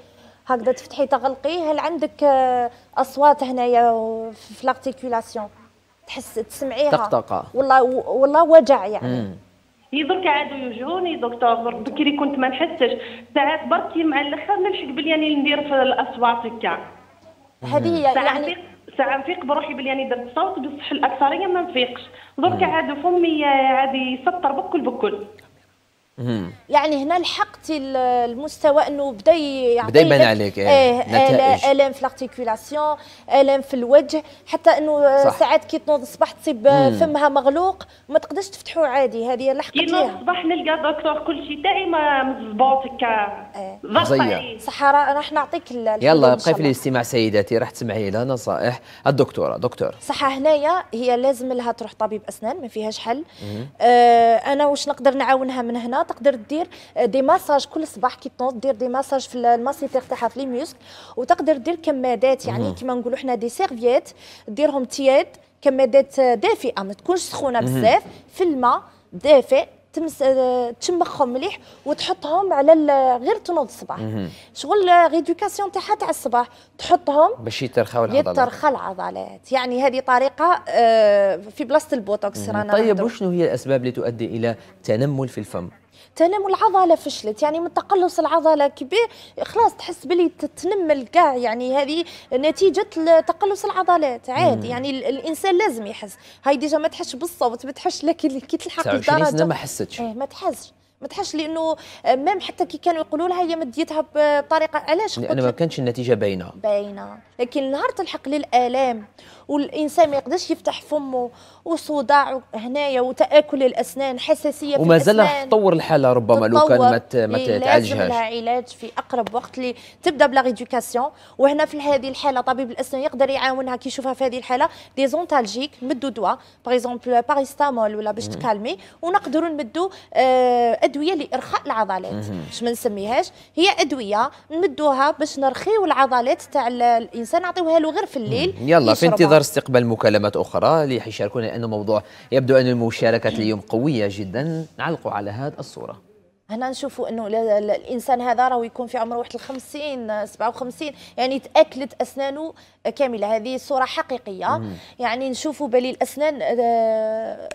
هكذا تفتحي تغلقي هل عندك آه، اصوات هنايا في لارتيكولاسيون تحس تسمعيها طقطقه والله والله وجع يعني مم. يضرك عادوا يوجعوني دكتور بكري كنت ما نحسش ساعات بركي مع الاخر نمشي قبل يعني ندير في الاصوات هكا هذه هي يعني ساعة نفيق بروحي بلي يعني درت صوت بصح الاكثريه ما نفيقش درك عاد فمي عادي يسطر بكل بكل يعني هنا لحقت المستوى انه بدا يعطي بدا يبان عليك ايه الام في لارتيكولاسيون الام في الوجه حتى انه ساعات كي تنوض الصباح تصيب آه، فمها مغلوق ما تقدرش تفتحه عادي هذه لحقت كي نوض الصباح نلقى دكتور كل شيء دائما مزبوط هكا ايه صح راح نعطيك يلا بقي في الاستماع سيداتي راح تسمعي لها نصائح الدكتوره دكتور صح هنايا هي لازم لها تروح طبيب اسنان ما فيهاش حل آه انا واش نقدر نعاونها من هنا تقدر دير دي ماساج كل صباح كي تنوض دير دي ماساج في الماسيتير تاعها في لي ميوسك وتقدر دير كمادات يعني كما نقولوا حنا دي سيرفييت ديرهم تياد كمادات دافئه ما تكونش سخونه بزاف في الماء دافئ تمس تشمخهم مليح وتحطهم على غير تنوض الصباح شغل ريدوكاسيون تاعها تاع الصباح تحطهم باش يترخى العضلات يترخى العضلات يعني هذه طريقه آه، في بلاصه البوتوكس رانا طيب وشنو هي الاسباب اللي تؤدي الى تنمل في الفم تنام والعضله فشلت يعني من تقلص العضله كبير خلاص تحس باللي تتنمل كاع يعني هذه نتيجه تقلص العضلات عادي يعني الانسان لازم يحس هاي ديجا ما تحسش بالصوت ما تحسش لكن كي تلحق الدرجه ما حستش ايه ما تحسش ما تحش لانه آه، مام حتى كي كانوا يقولوا لها هي مديتها بطريقه علاش لان ما كانتش النتيجه باينه باينه لكن نهار تلحق للالام والانسان ما يقدرش يفتح فمه وصداع هنايا وتاكل الاسنان حساسيه وما زال تطور الحاله ربما لو كان ما ما إيه، تعالجهاش لازم لها علاج في اقرب وقت اللي تبدا بلا ريدوكاسيون وهنا في هذه الحاله طبيب الاسنان يقدر يعاونها كي يشوفها في هذه الحاله دي زونتالجيك نمدوا دواء باغ اكزومبل باريستامول ولا باش تكالمي ونقدروا نمدوا آه، ادويه لارخاء العضلات باش ما نسميهاش هي ادويه نمدوها باش نرخيو العضلات تاع الانسان نعطيوها له غير في الليل يلا في انتظار نظر استقبال مكالمات أخرى ليشاركونا لان موضوع يبدو أن المشاركة اليوم قوية جدا نعلق على هذه الصورة هنا نشوفوا انه الانسان هذا راه يكون في عمره واحد 50 57 يعني تاكلت اسنانه كامله هذه صوره حقيقيه مم. يعني نشوفوا بلي الاسنان آه،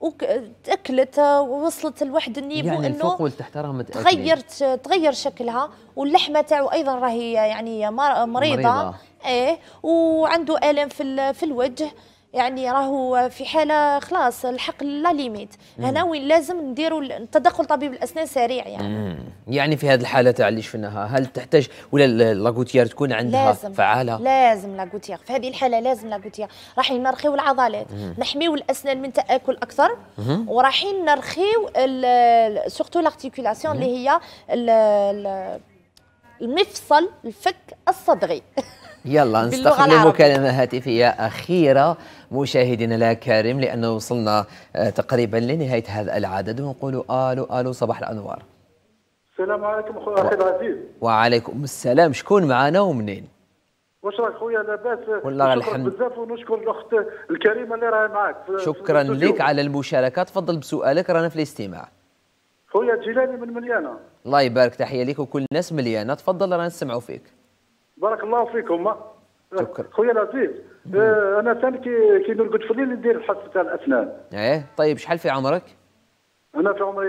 وتاكلت ووصلت لواحد النيفو يعني انه فوق والتحتها تغيرت تغير شكلها واللحمه تاعو ايضا راهي يعني مريضه, مريضة. ايه وعنده الم في في الوجه يعني راهو في حاله خلاص الحق لا ليميت هنا وين لازم نديروا التدخل طبيب الاسنان سريع يعني مم. يعني في هذه الحاله تاع اللي شفناها هل تحتاج ولا لاغوتيير تكون عندها لازم فعاله لازم لاغوتيير في هذه الحاله لازم لاغوتيير راحين نرخيو العضلات نحميو الاسنان من تاكل اكثر وراحين نرخيو سورتو لارتيكولاسيون اللي هي الـ الـ المفصل الفك الصدغي يلا نستخدم كلمه هاتفيه اخيره مشاهدينا الكرام لأنه وصلنا آه، تقريبا لنهاية هذا العدد ونقول آلو آلو صباح الأنوار السلام عليكم اخويا و... رشيد وعليكم السلام شكون معنا ومنين؟ واش راك خويا لاباس والله الحمد بزاف ونشكر الاخت الكريمه اللي راهي معاك شكرا لك على المشاركه تفضل بسؤالك رانا في الاستماع خويا جيلاني من مليانه الله يبارك تحيه لك وكل الناس مليانه تفضل رانا نسمعوا فيك بارك الله فيكم شكرا خويا العزيز آه، انا ثاني كي كي نرقد في الليل ندير الحص تاع الاسنان ايه طيب شحال في عمرك انا في عمري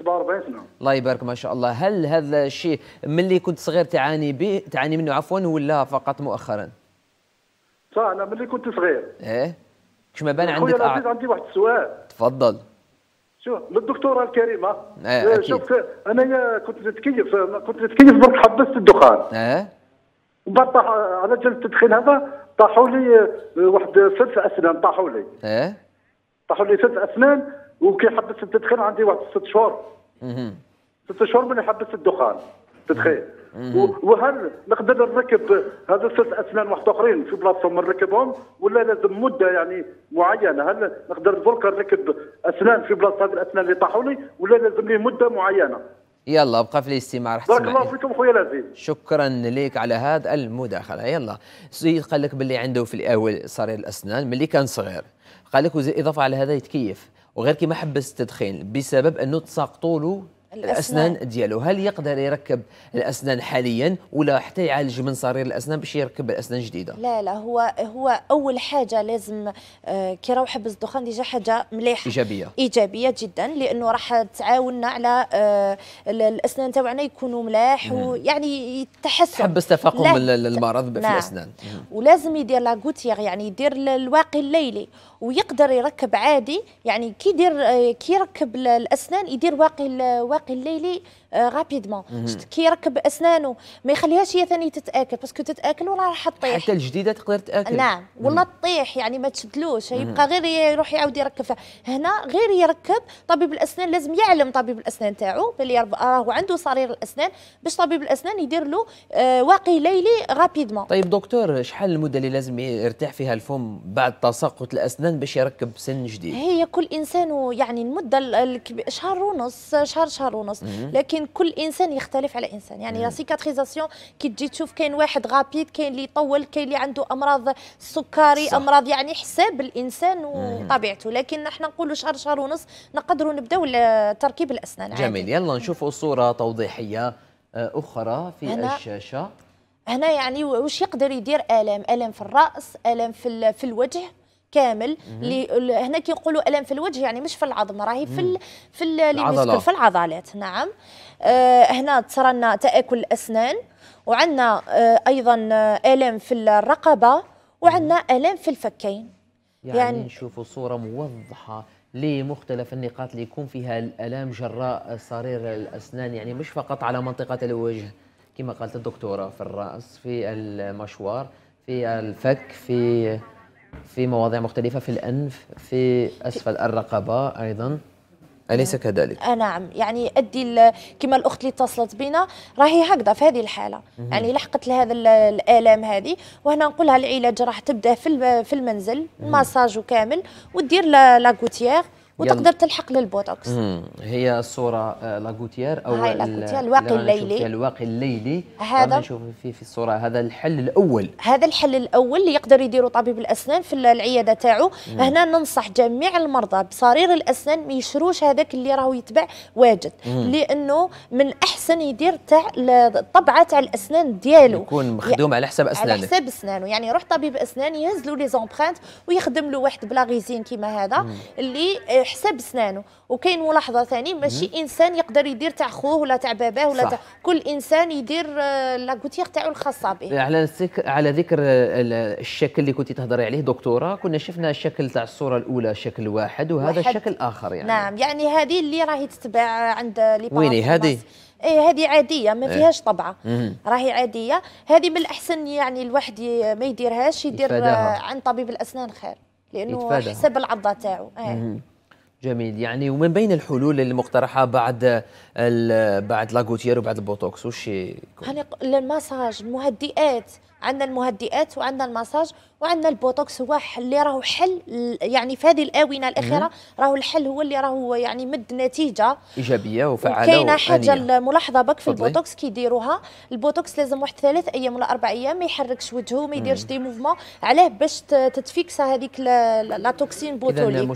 47 سنه الله يبارك ما شاء الله هل هذا الشيء من اللي كنت صغير تعاني به تعاني منه عفوا ولا فقط مؤخرا صح انا من اللي كنت صغير ايه كش ما بان عندك أع... عندي واحد السؤال تفضل شوف للدكتوره الكريمه ايه آه، شوف انا كنت نتكيف كنت نتكيف برك حبست الدخان ايه ومن بعد على جال التدخين هذا طاحوا لي آه، واحد ثلث اسنان طاحوا لي ايه طاحوا لي ثلث اسنان وكي حبست التدخين عندي واحد ست شهور ست شهور من حبست الدخان التدخين وهل نقدر نركب هذا ثلاث اسنان واحد اخرين في بلاصتهم نركبهم ولا لازم مده يعني معينه هل نقدر نركب اسنان في بلاصه هذه الاسنان اللي طاحوا لي ولا لازم لي مده معينه يلا ابقى في الاستماع راح بارك الله فيكم خويا العزيز شكرا لك على هذا المداخله يلا سيد قال لك باللي عنده في الاول صرير الاسنان ملي كان صغير قال لك اضافه على هذا يتكيف وغير كيما حبس التدخين بسبب انه تساقطوا له الاسنان, الأسنان ديالو هل يقدر يركب الاسنان حاليا ولا حتى يعالج من صرير الاسنان باش يركب الاسنان جديده لا لا هو هو اول حاجه لازم آه، كي يروح حبس الدخان ديجا حاجه مليحه ايجابيه ايجابيه جدا لانه راح تعاوننا على آه، الاسنان تاعنا يكونوا ملاح ويعني يتحسن حبس تفاقم المرض في نعم. الاسنان ولازم يدير لا يعني يدير الواقي الليلي ويقدر يركب عادي يعني كي يدير كي يركب الاسنان يدير واقي واقي الليلي رابيدمون آه، كي يركب اسنانه ما يخليهاش هي ثاني تتاكل باسكو تتاكل ولا راح تطيح حتى الجديده تقدر تاكل نعم ولا تطيح يعني ما تشدلوش يبقى غير يروح يعاود يركب فيها هنا غير يركب طبيب الاسنان لازم يعلم طبيب الاسنان تاعو باللي راهو عنده صرير الاسنان باش طبيب الاسنان يدير له آه، واقي ليلي رابيدمون طيب دكتور شحال المده اللي لازم يرتاح فيها الفم بعد تساقط الاسنان باش يركب سن جديد هي كل انسان يعني المده شهر ونص شهر شهر ونص لكن ولكن كل انسان يختلف على انسان يعني نعم. لا سيكاتريزاسيون كي تجي تشوف كاين واحد غابيد كاين اللي يطول كاين اللي عنده امراض سكري امراض يعني حساب الانسان نعم. وطبيعته لكن احنا نقولوا شهر شهر ونص نقدروا نبداو تركيب الاسنان عادي. جميل يلا نشوفوا صوره توضيحيه آه، اخرى في الشاشه هنا يعني واش يقدر يدير الم الم في الراس الم في, في الوجه كامل اللي هنا كيقولوا الم في الوجه يعني مش في العظم راهي في الـ في العضلات في العضلات نعم آه هنا ترانا تاكل الاسنان وعندنا آه ايضا آه، الم في الرقبه وعندنا الم في الفكين يعني, يعني نشوفوا صوره موضحه لمختلف النقاط اللي يكون فيها الالام جراء صرير الاسنان يعني مش فقط على منطقه الوجه كما قالت الدكتوره في الراس في المشوار في الفك في في مواضيع مختلفة في الأنف في أسفل الرقبة أيضا أليس كذلك؟ آه، نعم يعني أدي كما الأخت اللي اتصلت بنا راهي هكذا في هذه الحالة مم. يعني لحقت لهذا الآلام هذه وهنا نقولها العلاج راح تبدأ في في المنزل الماساج كامل ودير لاكوتيير وتقدر تلحق للبوتوكس هي الصوره آه، لاغوتيير او هاي لاغوتيير الواقي الليلي الواقي الليلي هذا نشوف فيه في الصوره هذا الحل الاول هذا الحل الاول اللي يقدر يديره طبيب الاسنان في العياده تاعو هنا ننصح جميع المرضى بصرير الاسنان ما يشروش هذاك اللي راهو يتبع واجد لانه من احسن يدير تاع الطبعه تاع الاسنان ديالو يكون مخدوم على حساب اسنانه على حساب اسنانه يعني يروح طبيب اسنان يهز له لي زومبرانت ويخدم له واحد بلاغيزين كيما هذا اللي حساب سنانه وكاين ملاحظه ثاني ماشي انسان يقدر يدير تاع خوه ولا تاع باباه ولا تاع كل انسان يدير لاكوتيغ آه، تاعو الخاصه به على ذكر على ذكر الشكل اللي كنتي تهضري عليه دكتوره كنا شفنا الشكل تاع الصوره الاولى شكل واحد وهذا واحد. شكل اخر يعني نعم يعني هذه اللي راهي تتباع عند لي ويني هذه ايه هذه عاديه ما إيه. فيهاش طبعه راهي عاديه هذه من الاحسن يعني الواحد ما يديرهاش يدير عند طبيب الاسنان خير لانه حسب العضه تاعو ايه. جميل يعني ومن بين الحلول المقترحه بعد بعد لاغوتير وبعد البوتوكس وش يعني المساج المهدئات عندنا المهدئات وعندنا المساج وعندنا البوتوكس هو اللي راهو حل يعني في هذه الاونه الاخيره راهو الحل هو اللي راهو يعني مد نتيجه ايجابيه وفعاله كاينه حاجه الملاحظه بك في البوتوكس كيديروها البوتوكس لازم واحد ثلاث ايام ولا اربع ايام ما يحركش وجهه ما يديرش دي موفمون علاه باش تتفيكس هذيك لا توكسين بوتوليك